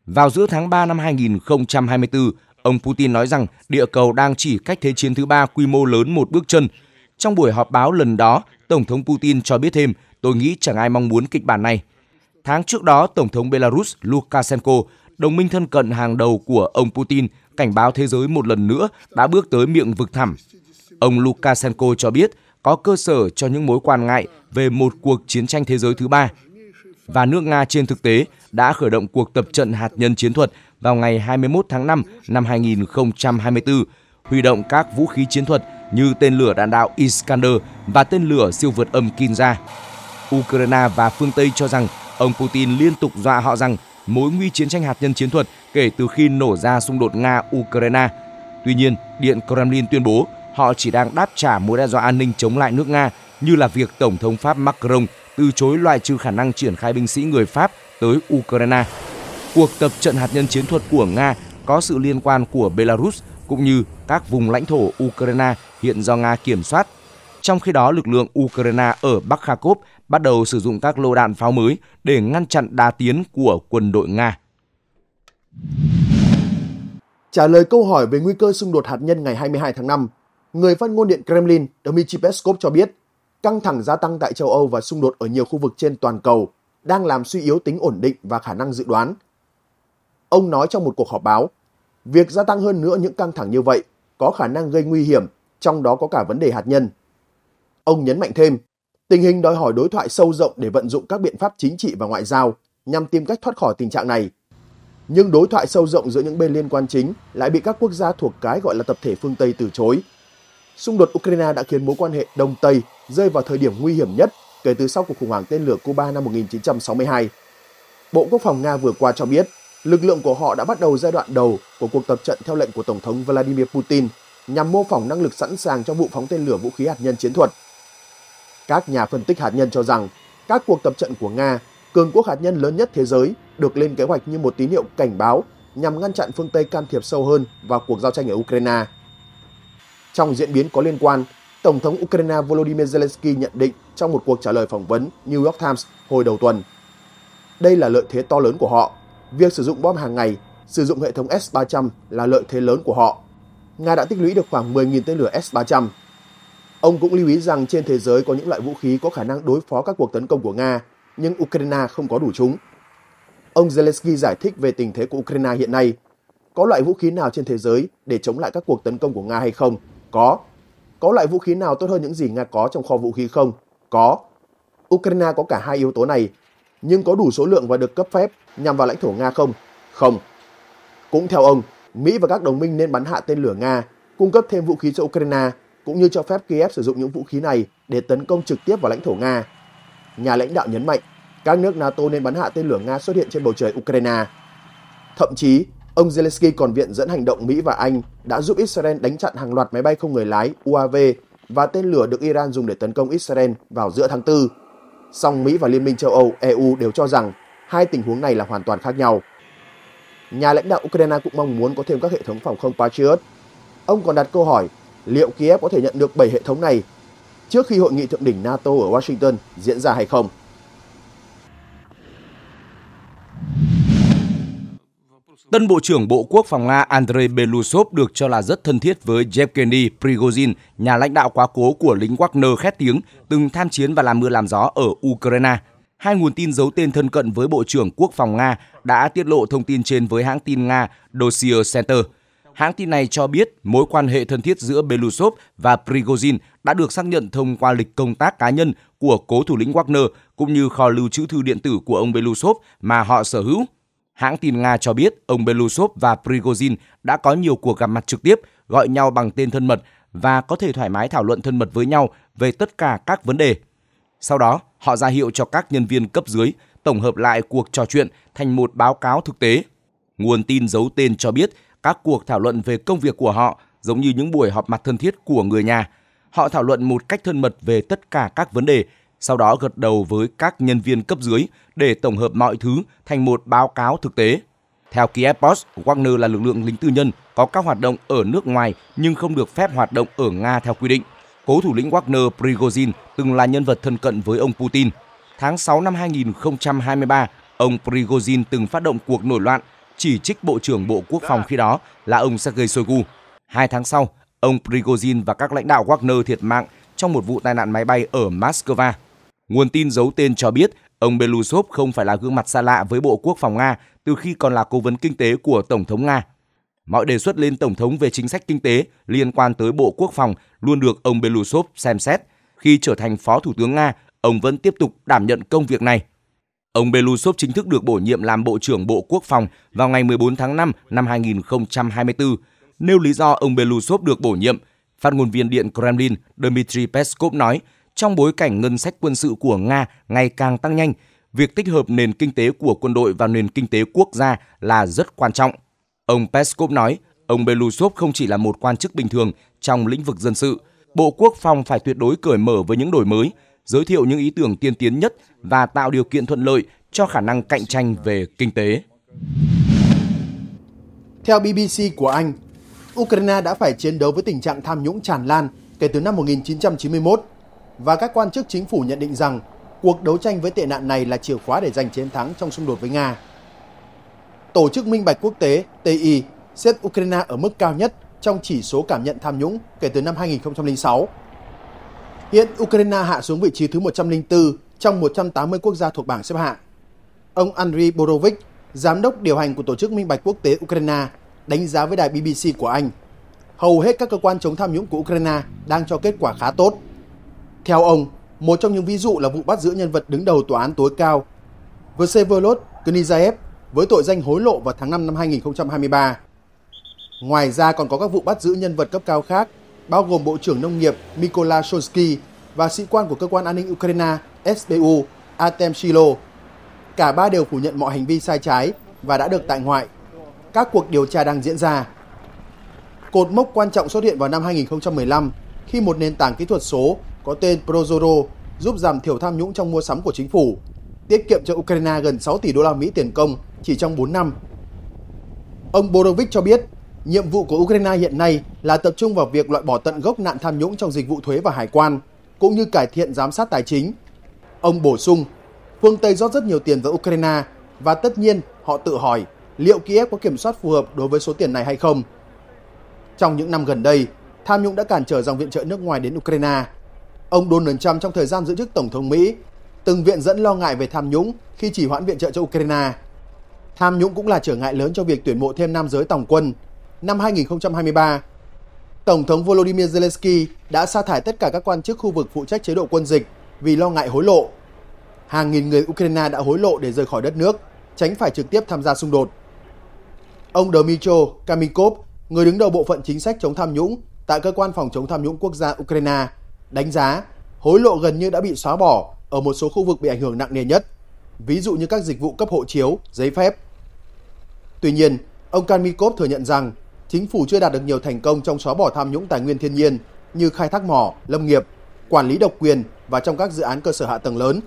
Vào giữa tháng 3 năm 2024, ông Putin nói rằng địa cầu đang chỉ cách Thế chiến thứ ba quy mô lớn một bước chân. Trong buổi họp báo lần đó, Tổng thống Putin cho biết thêm, tôi nghĩ chẳng ai mong muốn kịch bản này. Tháng trước đó, Tổng thống Belarus Lukashenko, đồng minh thân cận hàng đầu của ông Putin, cảnh báo thế giới một lần nữa đã bước tới miệng vực thẳm. Ông Lukashenko cho biết có cơ sở cho những mối quan ngại về một cuộc chiến tranh thế giới thứ ba. Và nước Nga trên thực tế đã khởi động cuộc tập trận hạt nhân chiến thuật vào ngày 21 tháng 5 năm 2024, huy động các vũ khí chiến thuật như tên lửa đạn đạo Iskander và tên lửa siêu vượt âm Kinza. Ukraine và phương Tây cho rằng ông Putin liên tục dọa họ rằng mối nguy chiến tranh hạt nhân chiến thuật kể từ khi nổ ra xung đột Nga-Ukraine. Tuy nhiên, Điện Kremlin tuyên bố họ chỉ đang đáp trả mối đe dọa an ninh chống lại nước Nga như là việc Tổng thống Pháp Macron từ chối loại trừ khả năng triển khai binh sĩ người Pháp tới Ukraine. Cuộc tập trận hạt nhân chiến thuật của Nga có sự liên quan của Belarus cũng như các vùng lãnh thổ Ukraine hiện do Nga kiểm soát. Trong khi đó, lực lượng Ukraine ở Bắc Kharkov bắt đầu sử dụng các lô đạn pháo mới để ngăn chặn đa tiến của quân đội Nga. Trả lời câu hỏi về nguy cơ xung đột hạt nhân ngày 22 tháng 5, người phát ngôn điện Kremlin Dmitry Peskov cho biết căng thẳng gia tăng tại châu Âu và xung đột ở nhiều khu vực trên toàn cầu đang làm suy yếu tính ổn định và khả năng dự đoán. Ông nói trong một cuộc họp báo, việc gia tăng hơn nữa những căng thẳng như vậy có khả năng gây nguy hiểm, trong đó có cả vấn đề hạt nhân. Ông nhấn mạnh thêm, Tình hình đòi hỏi đối thoại sâu rộng để vận dụng các biện pháp chính trị và ngoại giao nhằm tìm cách thoát khỏi tình trạng này. Nhưng đối thoại sâu rộng giữa những bên liên quan chính lại bị các quốc gia thuộc cái gọi là tập thể phương Tây từ chối. Xung đột Ukraine đã khiến mối quan hệ Đông Tây rơi vào thời điểm nguy hiểm nhất kể từ sau cuộc khủng hoảng tên lửa Cuba năm 1962. Bộ Quốc phòng Nga vừa qua cho biết, lực lượng của họ đã bắt đầu giai đoạn đầu của cuộc tập trận theo lệnh của Tổng thống Vladimir Putin nhằm mô phỏng năng lực sẵn sàng cho vụ phóng tên lửa vũ khí hạt nhân chiến thuật các nhà phân tích hạt nhân cho rằng các cuộc tập trận của Nga, cường quốc hạt nhân lớn nhất thế giới, được lên kế hoạch như một tín hiệu cảnh báo nhằm ngăn chặn phương Tây can thiệp sâu hơn vào cuộc giao tranh ở Ukraine. Trong diễn biến có liên quan, Tổng thống Ukraine Volodymyr Zelensky nhận định trong một cuộc trả lời phỏng vấn New York Times hồi đầu tuần. Đây là lợi thế to lớn của họ. Việc sử dụng bom hàng ngày, sử dụng hệ thống S-300 là lợi thế lớn của họ. Nga đã tích lũy được khoảng 10.000 tên lửa S-300 Ông cũng lưu ý rằng trên thế giới có những loại vũ khí có khả năng đối phó các cuộc tấn công của Nga, nhưng Ukraine không có đủ chúng. Ông Zelensky giải thích về tình thế của Ukraine hiện nay. Có loại vũ khí nào trên thế giới để chống lại các cuộc tấn công của Nga hay không? Có. Có loại vũ khí nào tốt hơn những gì Nga có trong kho vũ khí không? Có. Ukraine có cả hai yếu tố này, nhưng có đủ số lượng và được cấp phép nhằm vào lãnh thổ Nga không? Không. Cũng theo ông, Mỹ và các đồng minh nên bắn hạ tên lửa Nga, cung cấp thêm vũ khí cho Ukraine cũng như cho phép Kiev sử dụng những vũ khí này để tấn công trực tiếp vào lãnh thổ Nga. Nhà lãnh đạo nhấn mạnh các nước NATO nên bắn hạ tên lửa Nga xuất hiện trên bầu trời Ukraine. Thậm chí, ông Zelensky còn viện dẫn hành động Mỹ và Anh đã giúp Israel đánh chặn hàng loạt máy bay không người lái UAV và tên lửa được Iran dùng để tấn công Israel vào giữa tháng 4. Song Mỹ và Liên minh châu Âu EU đều cho rằng hai tình huống này là hoàn toàn khác nhau. Nhà lãnh đạo Ukraine cũng mong muốn có thêm các hệ thống phòng không Patriot. Ông còn đặt câu hỏi liệu Kiev có thể nhận được 7 hệ thống này trước khi hội nghị thượng đỉnh NATO ở Washington diễn ra hay không. Tân Bộ trưởng Bộ Quốc phòng Nga Andrei Belousov được cho là rất thân thiết với Yevgeny Prigozhin, nhà lãnh đạo quá cố của lính Wagner khét tiếng, từng tham chiến và làm mưa làm gió ở Ukraine. Hai nguồn tin giấu tên thân cận với Bộ trưởng Quốc phòng Nga đã tiết lộ thông tin trên với hãng tin Nga Dossier Center – Hãng tin này cho biết mối quan hệ thân thiết giữa Belousov và Prigozhin đã được xác nhận thông qua lịch công tác cá nhân của cố thủ lĩnh Wagner cũng như kho lưu trữ thư điện tử của ông Belousov mà họ sở hữu. Hãng tin Nga cho biết ông Belousov và Prigozhin đã có nhiều cuộc gặp mặt trực tiếp, gọi nhau bằng tên thân mật và có thể thoải mái thảo luận thân mật với nhau về tất cả các vấn đề. Sau đó, họ ra hiệu cho các nhân viên cấp dưới tổng hợp lại cuộc trò chuyện thành một báo cáo thực tế. Nguồn tin giấu tên cho biết các cuộc thảo luận về công việc của họ giống như những buổi họp mặt thân thiết của người nhà. Họ thảo luận một cách thân mật về tất cả các vấn đề, sau đó gật đầu với các nhân viên cấp dưới để tổng hợp mọi thứ thành một báo cáo thực tế. Theo Kiev Post, Wagner là lực lượng lính tư nhân có các hoạt động ở nước ngoài nhưng không được phép hoạt động ở Nga theo quy định. Cố thủ lĩnh Wagner Prigozhin từng là nhân vật thân cận với ông Putin. Tháng 6 năm 2023, ông Prigozhin từng phát động cuộc nổi loạn chỉ trích Bộ trưởng Bộ Quốc phòng khi đó là ông Sergei Shoigu. Hai tháng sau, ông Prigozhin và các lãnh đạo Wagner thiệt mạng trong một vụ tai nạn máy bay ở Moscow. Nguồn tin giấu tên cho biết ông Belousov không phải là gương mặt xa lạ với Bộ Quốc phòng Nga từ khi còn là cố vấn kinh tế của Tổng thống Nga. Mọi đề xuất lên Tổng thống về chính sách kinh tế liên quan tới Bộ Quốc phòng luôn được ông Belousov xem xét. Khi trở thành Phó Thủ tướng Nga, ông vẫn tiếp tục đảm nhận công việc này. Ông Belousov chính thức được bổ nhiệm làm Bộ trưởng Bộ Quốc phòng vào ngày 14 tháng 5 năm 2024. Nêu lý do ông Belousov được bổ nhiệm, phát ngôn viên Điện Kremlin Dmitry Peskov nói, trong bối cảnh ngân sách quân sự của Nga ngày càng tăng nhanh, việc tích hợp nền kinh tế của quân đội vào nền kinh tế quốc gia là rất quan trọng. Ông Peskov nói, ông Belousov không chỉ là một quan chức bình thường trong lĩnh vực dân sự, Bộ Quốc phòng phải tuyệt đối cởi mở với những đổi mới, giới thiệu những ý tưởng tiên tiến nhất và tạo điều kiện thuận lợi cho khả năng cạnh tranh về kinh tế. Theo BBC của Anh, Ukraine đã phải chiến đấu với tình trạng tham nhũng tràn lan kể từ năm 1991 và các quan chức chính phủ nhận định rằng cuộc đấu tranh với tệ nạn này là chìa khóa để giành chiến thắng trong xung đột với Nga. Tổ chức Minh bạch Quốc tế TI xếp Ukraine ở mức cao nhất trong chỉ số cảm nhận tham nhũng kể từ năm 2006 Hiện Ukraine hạ xuống vị trí thứ 104 trong 180 quốc gia thuộc bảng xếp hạng. Ông Andriy Borovik, giám đốc điều hành của Tổ chức Minh bạch Quốc tế Ukraine, đánh giá với đài BBC của Anh, hầu hết các cơ quan chống tham nhũng của Ukraine đang cho kết quả khá tốt. Theo ông, một trong những ví dụ là vụ bắt giữ nhân vật đứng đầu tòa án tối cao Vsevolod Kunizaev với tội danh hối lộ vào tháng 5 năm 2023. Ngoài ra còn có các vụ bắt giữ nhân vật cấp cao khác bao gồm Bộ trưởng Nông nghiệp Mykola Shonsky và sĩ quan của cơ quan an ninh Ukraine SBU Artem Shilo. Cả ba đều phủ nhận mọi hành vi sai trái và đã được tại ngoại. Các cuộc điều tra đang diễn ra. Cột mốc quan trọng xuất hiện vào năm 2015 khi một nền tảng kỹ thuật số có tên Prozoro giúp giảm thiểu tham nhũng trong mua sắm của chính phủ, tiết kiệm cho Ukraine gần 6 tỷ đô la Mỹ tiền công chỉ trong 4 năm. Ông Borovic cho biết Nhiệm vụ của Ukraine hiện nay là tập trung vào việc loại bỏ tận gốc nạn tham nhũng trong dịch vụ thuế và hải quan, cũng như cải thiện giám sát tài chính. Ông bổ sung, phương Tây rót rất nhiều tiền vào Ukraine và tất nhiên họ tự hỏi liệu Kiev có kiểm soát phù hợp đối với số tiền này hay không. Trong những năm gần đây, tham nhũng đã cản trở dòng viện trợ nước ngoài đến Ukraine. Ông Donald Trump trong thời gian giữ chức Tổng thống Mỹ từng viện dẫn lo ngại về tham nhũng khi chỉ hoãn viện trợ cho Ukraine. Tham nhũng cũng là trở ngại lớn cho việc tuyển mộ thêm nam giới tổng quân, năm 2023. Tổng thống Volodymyr Zelensky đã sa thải tất cả các quan chức khu vực phụ trách chế độ quân dịch vì lo ngại hối lộ. Hàng nghìn người Ukraine đã hối lộ để rời khỏi đất nước, tránh phải trực tiếp tham gia xung đột. Ông Dmytro Kamikov, người đứng đầu bộ phận chính sách chống tham nhũng tại cơ quan phòng chống tham nhũng quốc gia Ukraine, đánh giá hối lộ gần như đã bị xóa bỏ ở một số khu vực bị ảnh hưởng nặng nề nhất, ví dụ như các dịch vụ cấp hộ chiếu, giấy phép. Tuy nhiên, ông Kamikov thừa nhận rằng chính phủ chưa đạt được nhiều thành công trong xóa bỏ tham nhũng tài nguyên thiên nhiên như khai thác mỏ, lâm nghiệp, quản lý độc quyền và trong các dự án cơ sở hạ tầng lớn.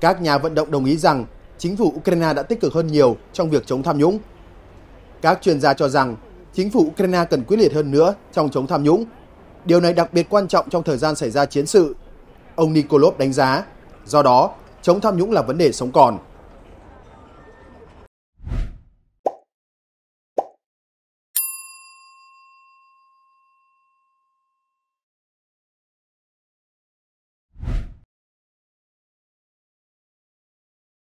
Các nhà vận động đồng ý rằng chính phủ Ukraine đã tích cực hơn nhiều trong việc chống tham nhũng. Các chuyên gia cho rằng chính phủ Ukraine cần quyết liệt hơn nữa trong chống tham nhũng. Điều này đặc biệt quan trọng trong thời gian xảy ra chiến sự. Ông Nikolov đánh giá, do đó chống tham nhũng là vấn đề sống còn.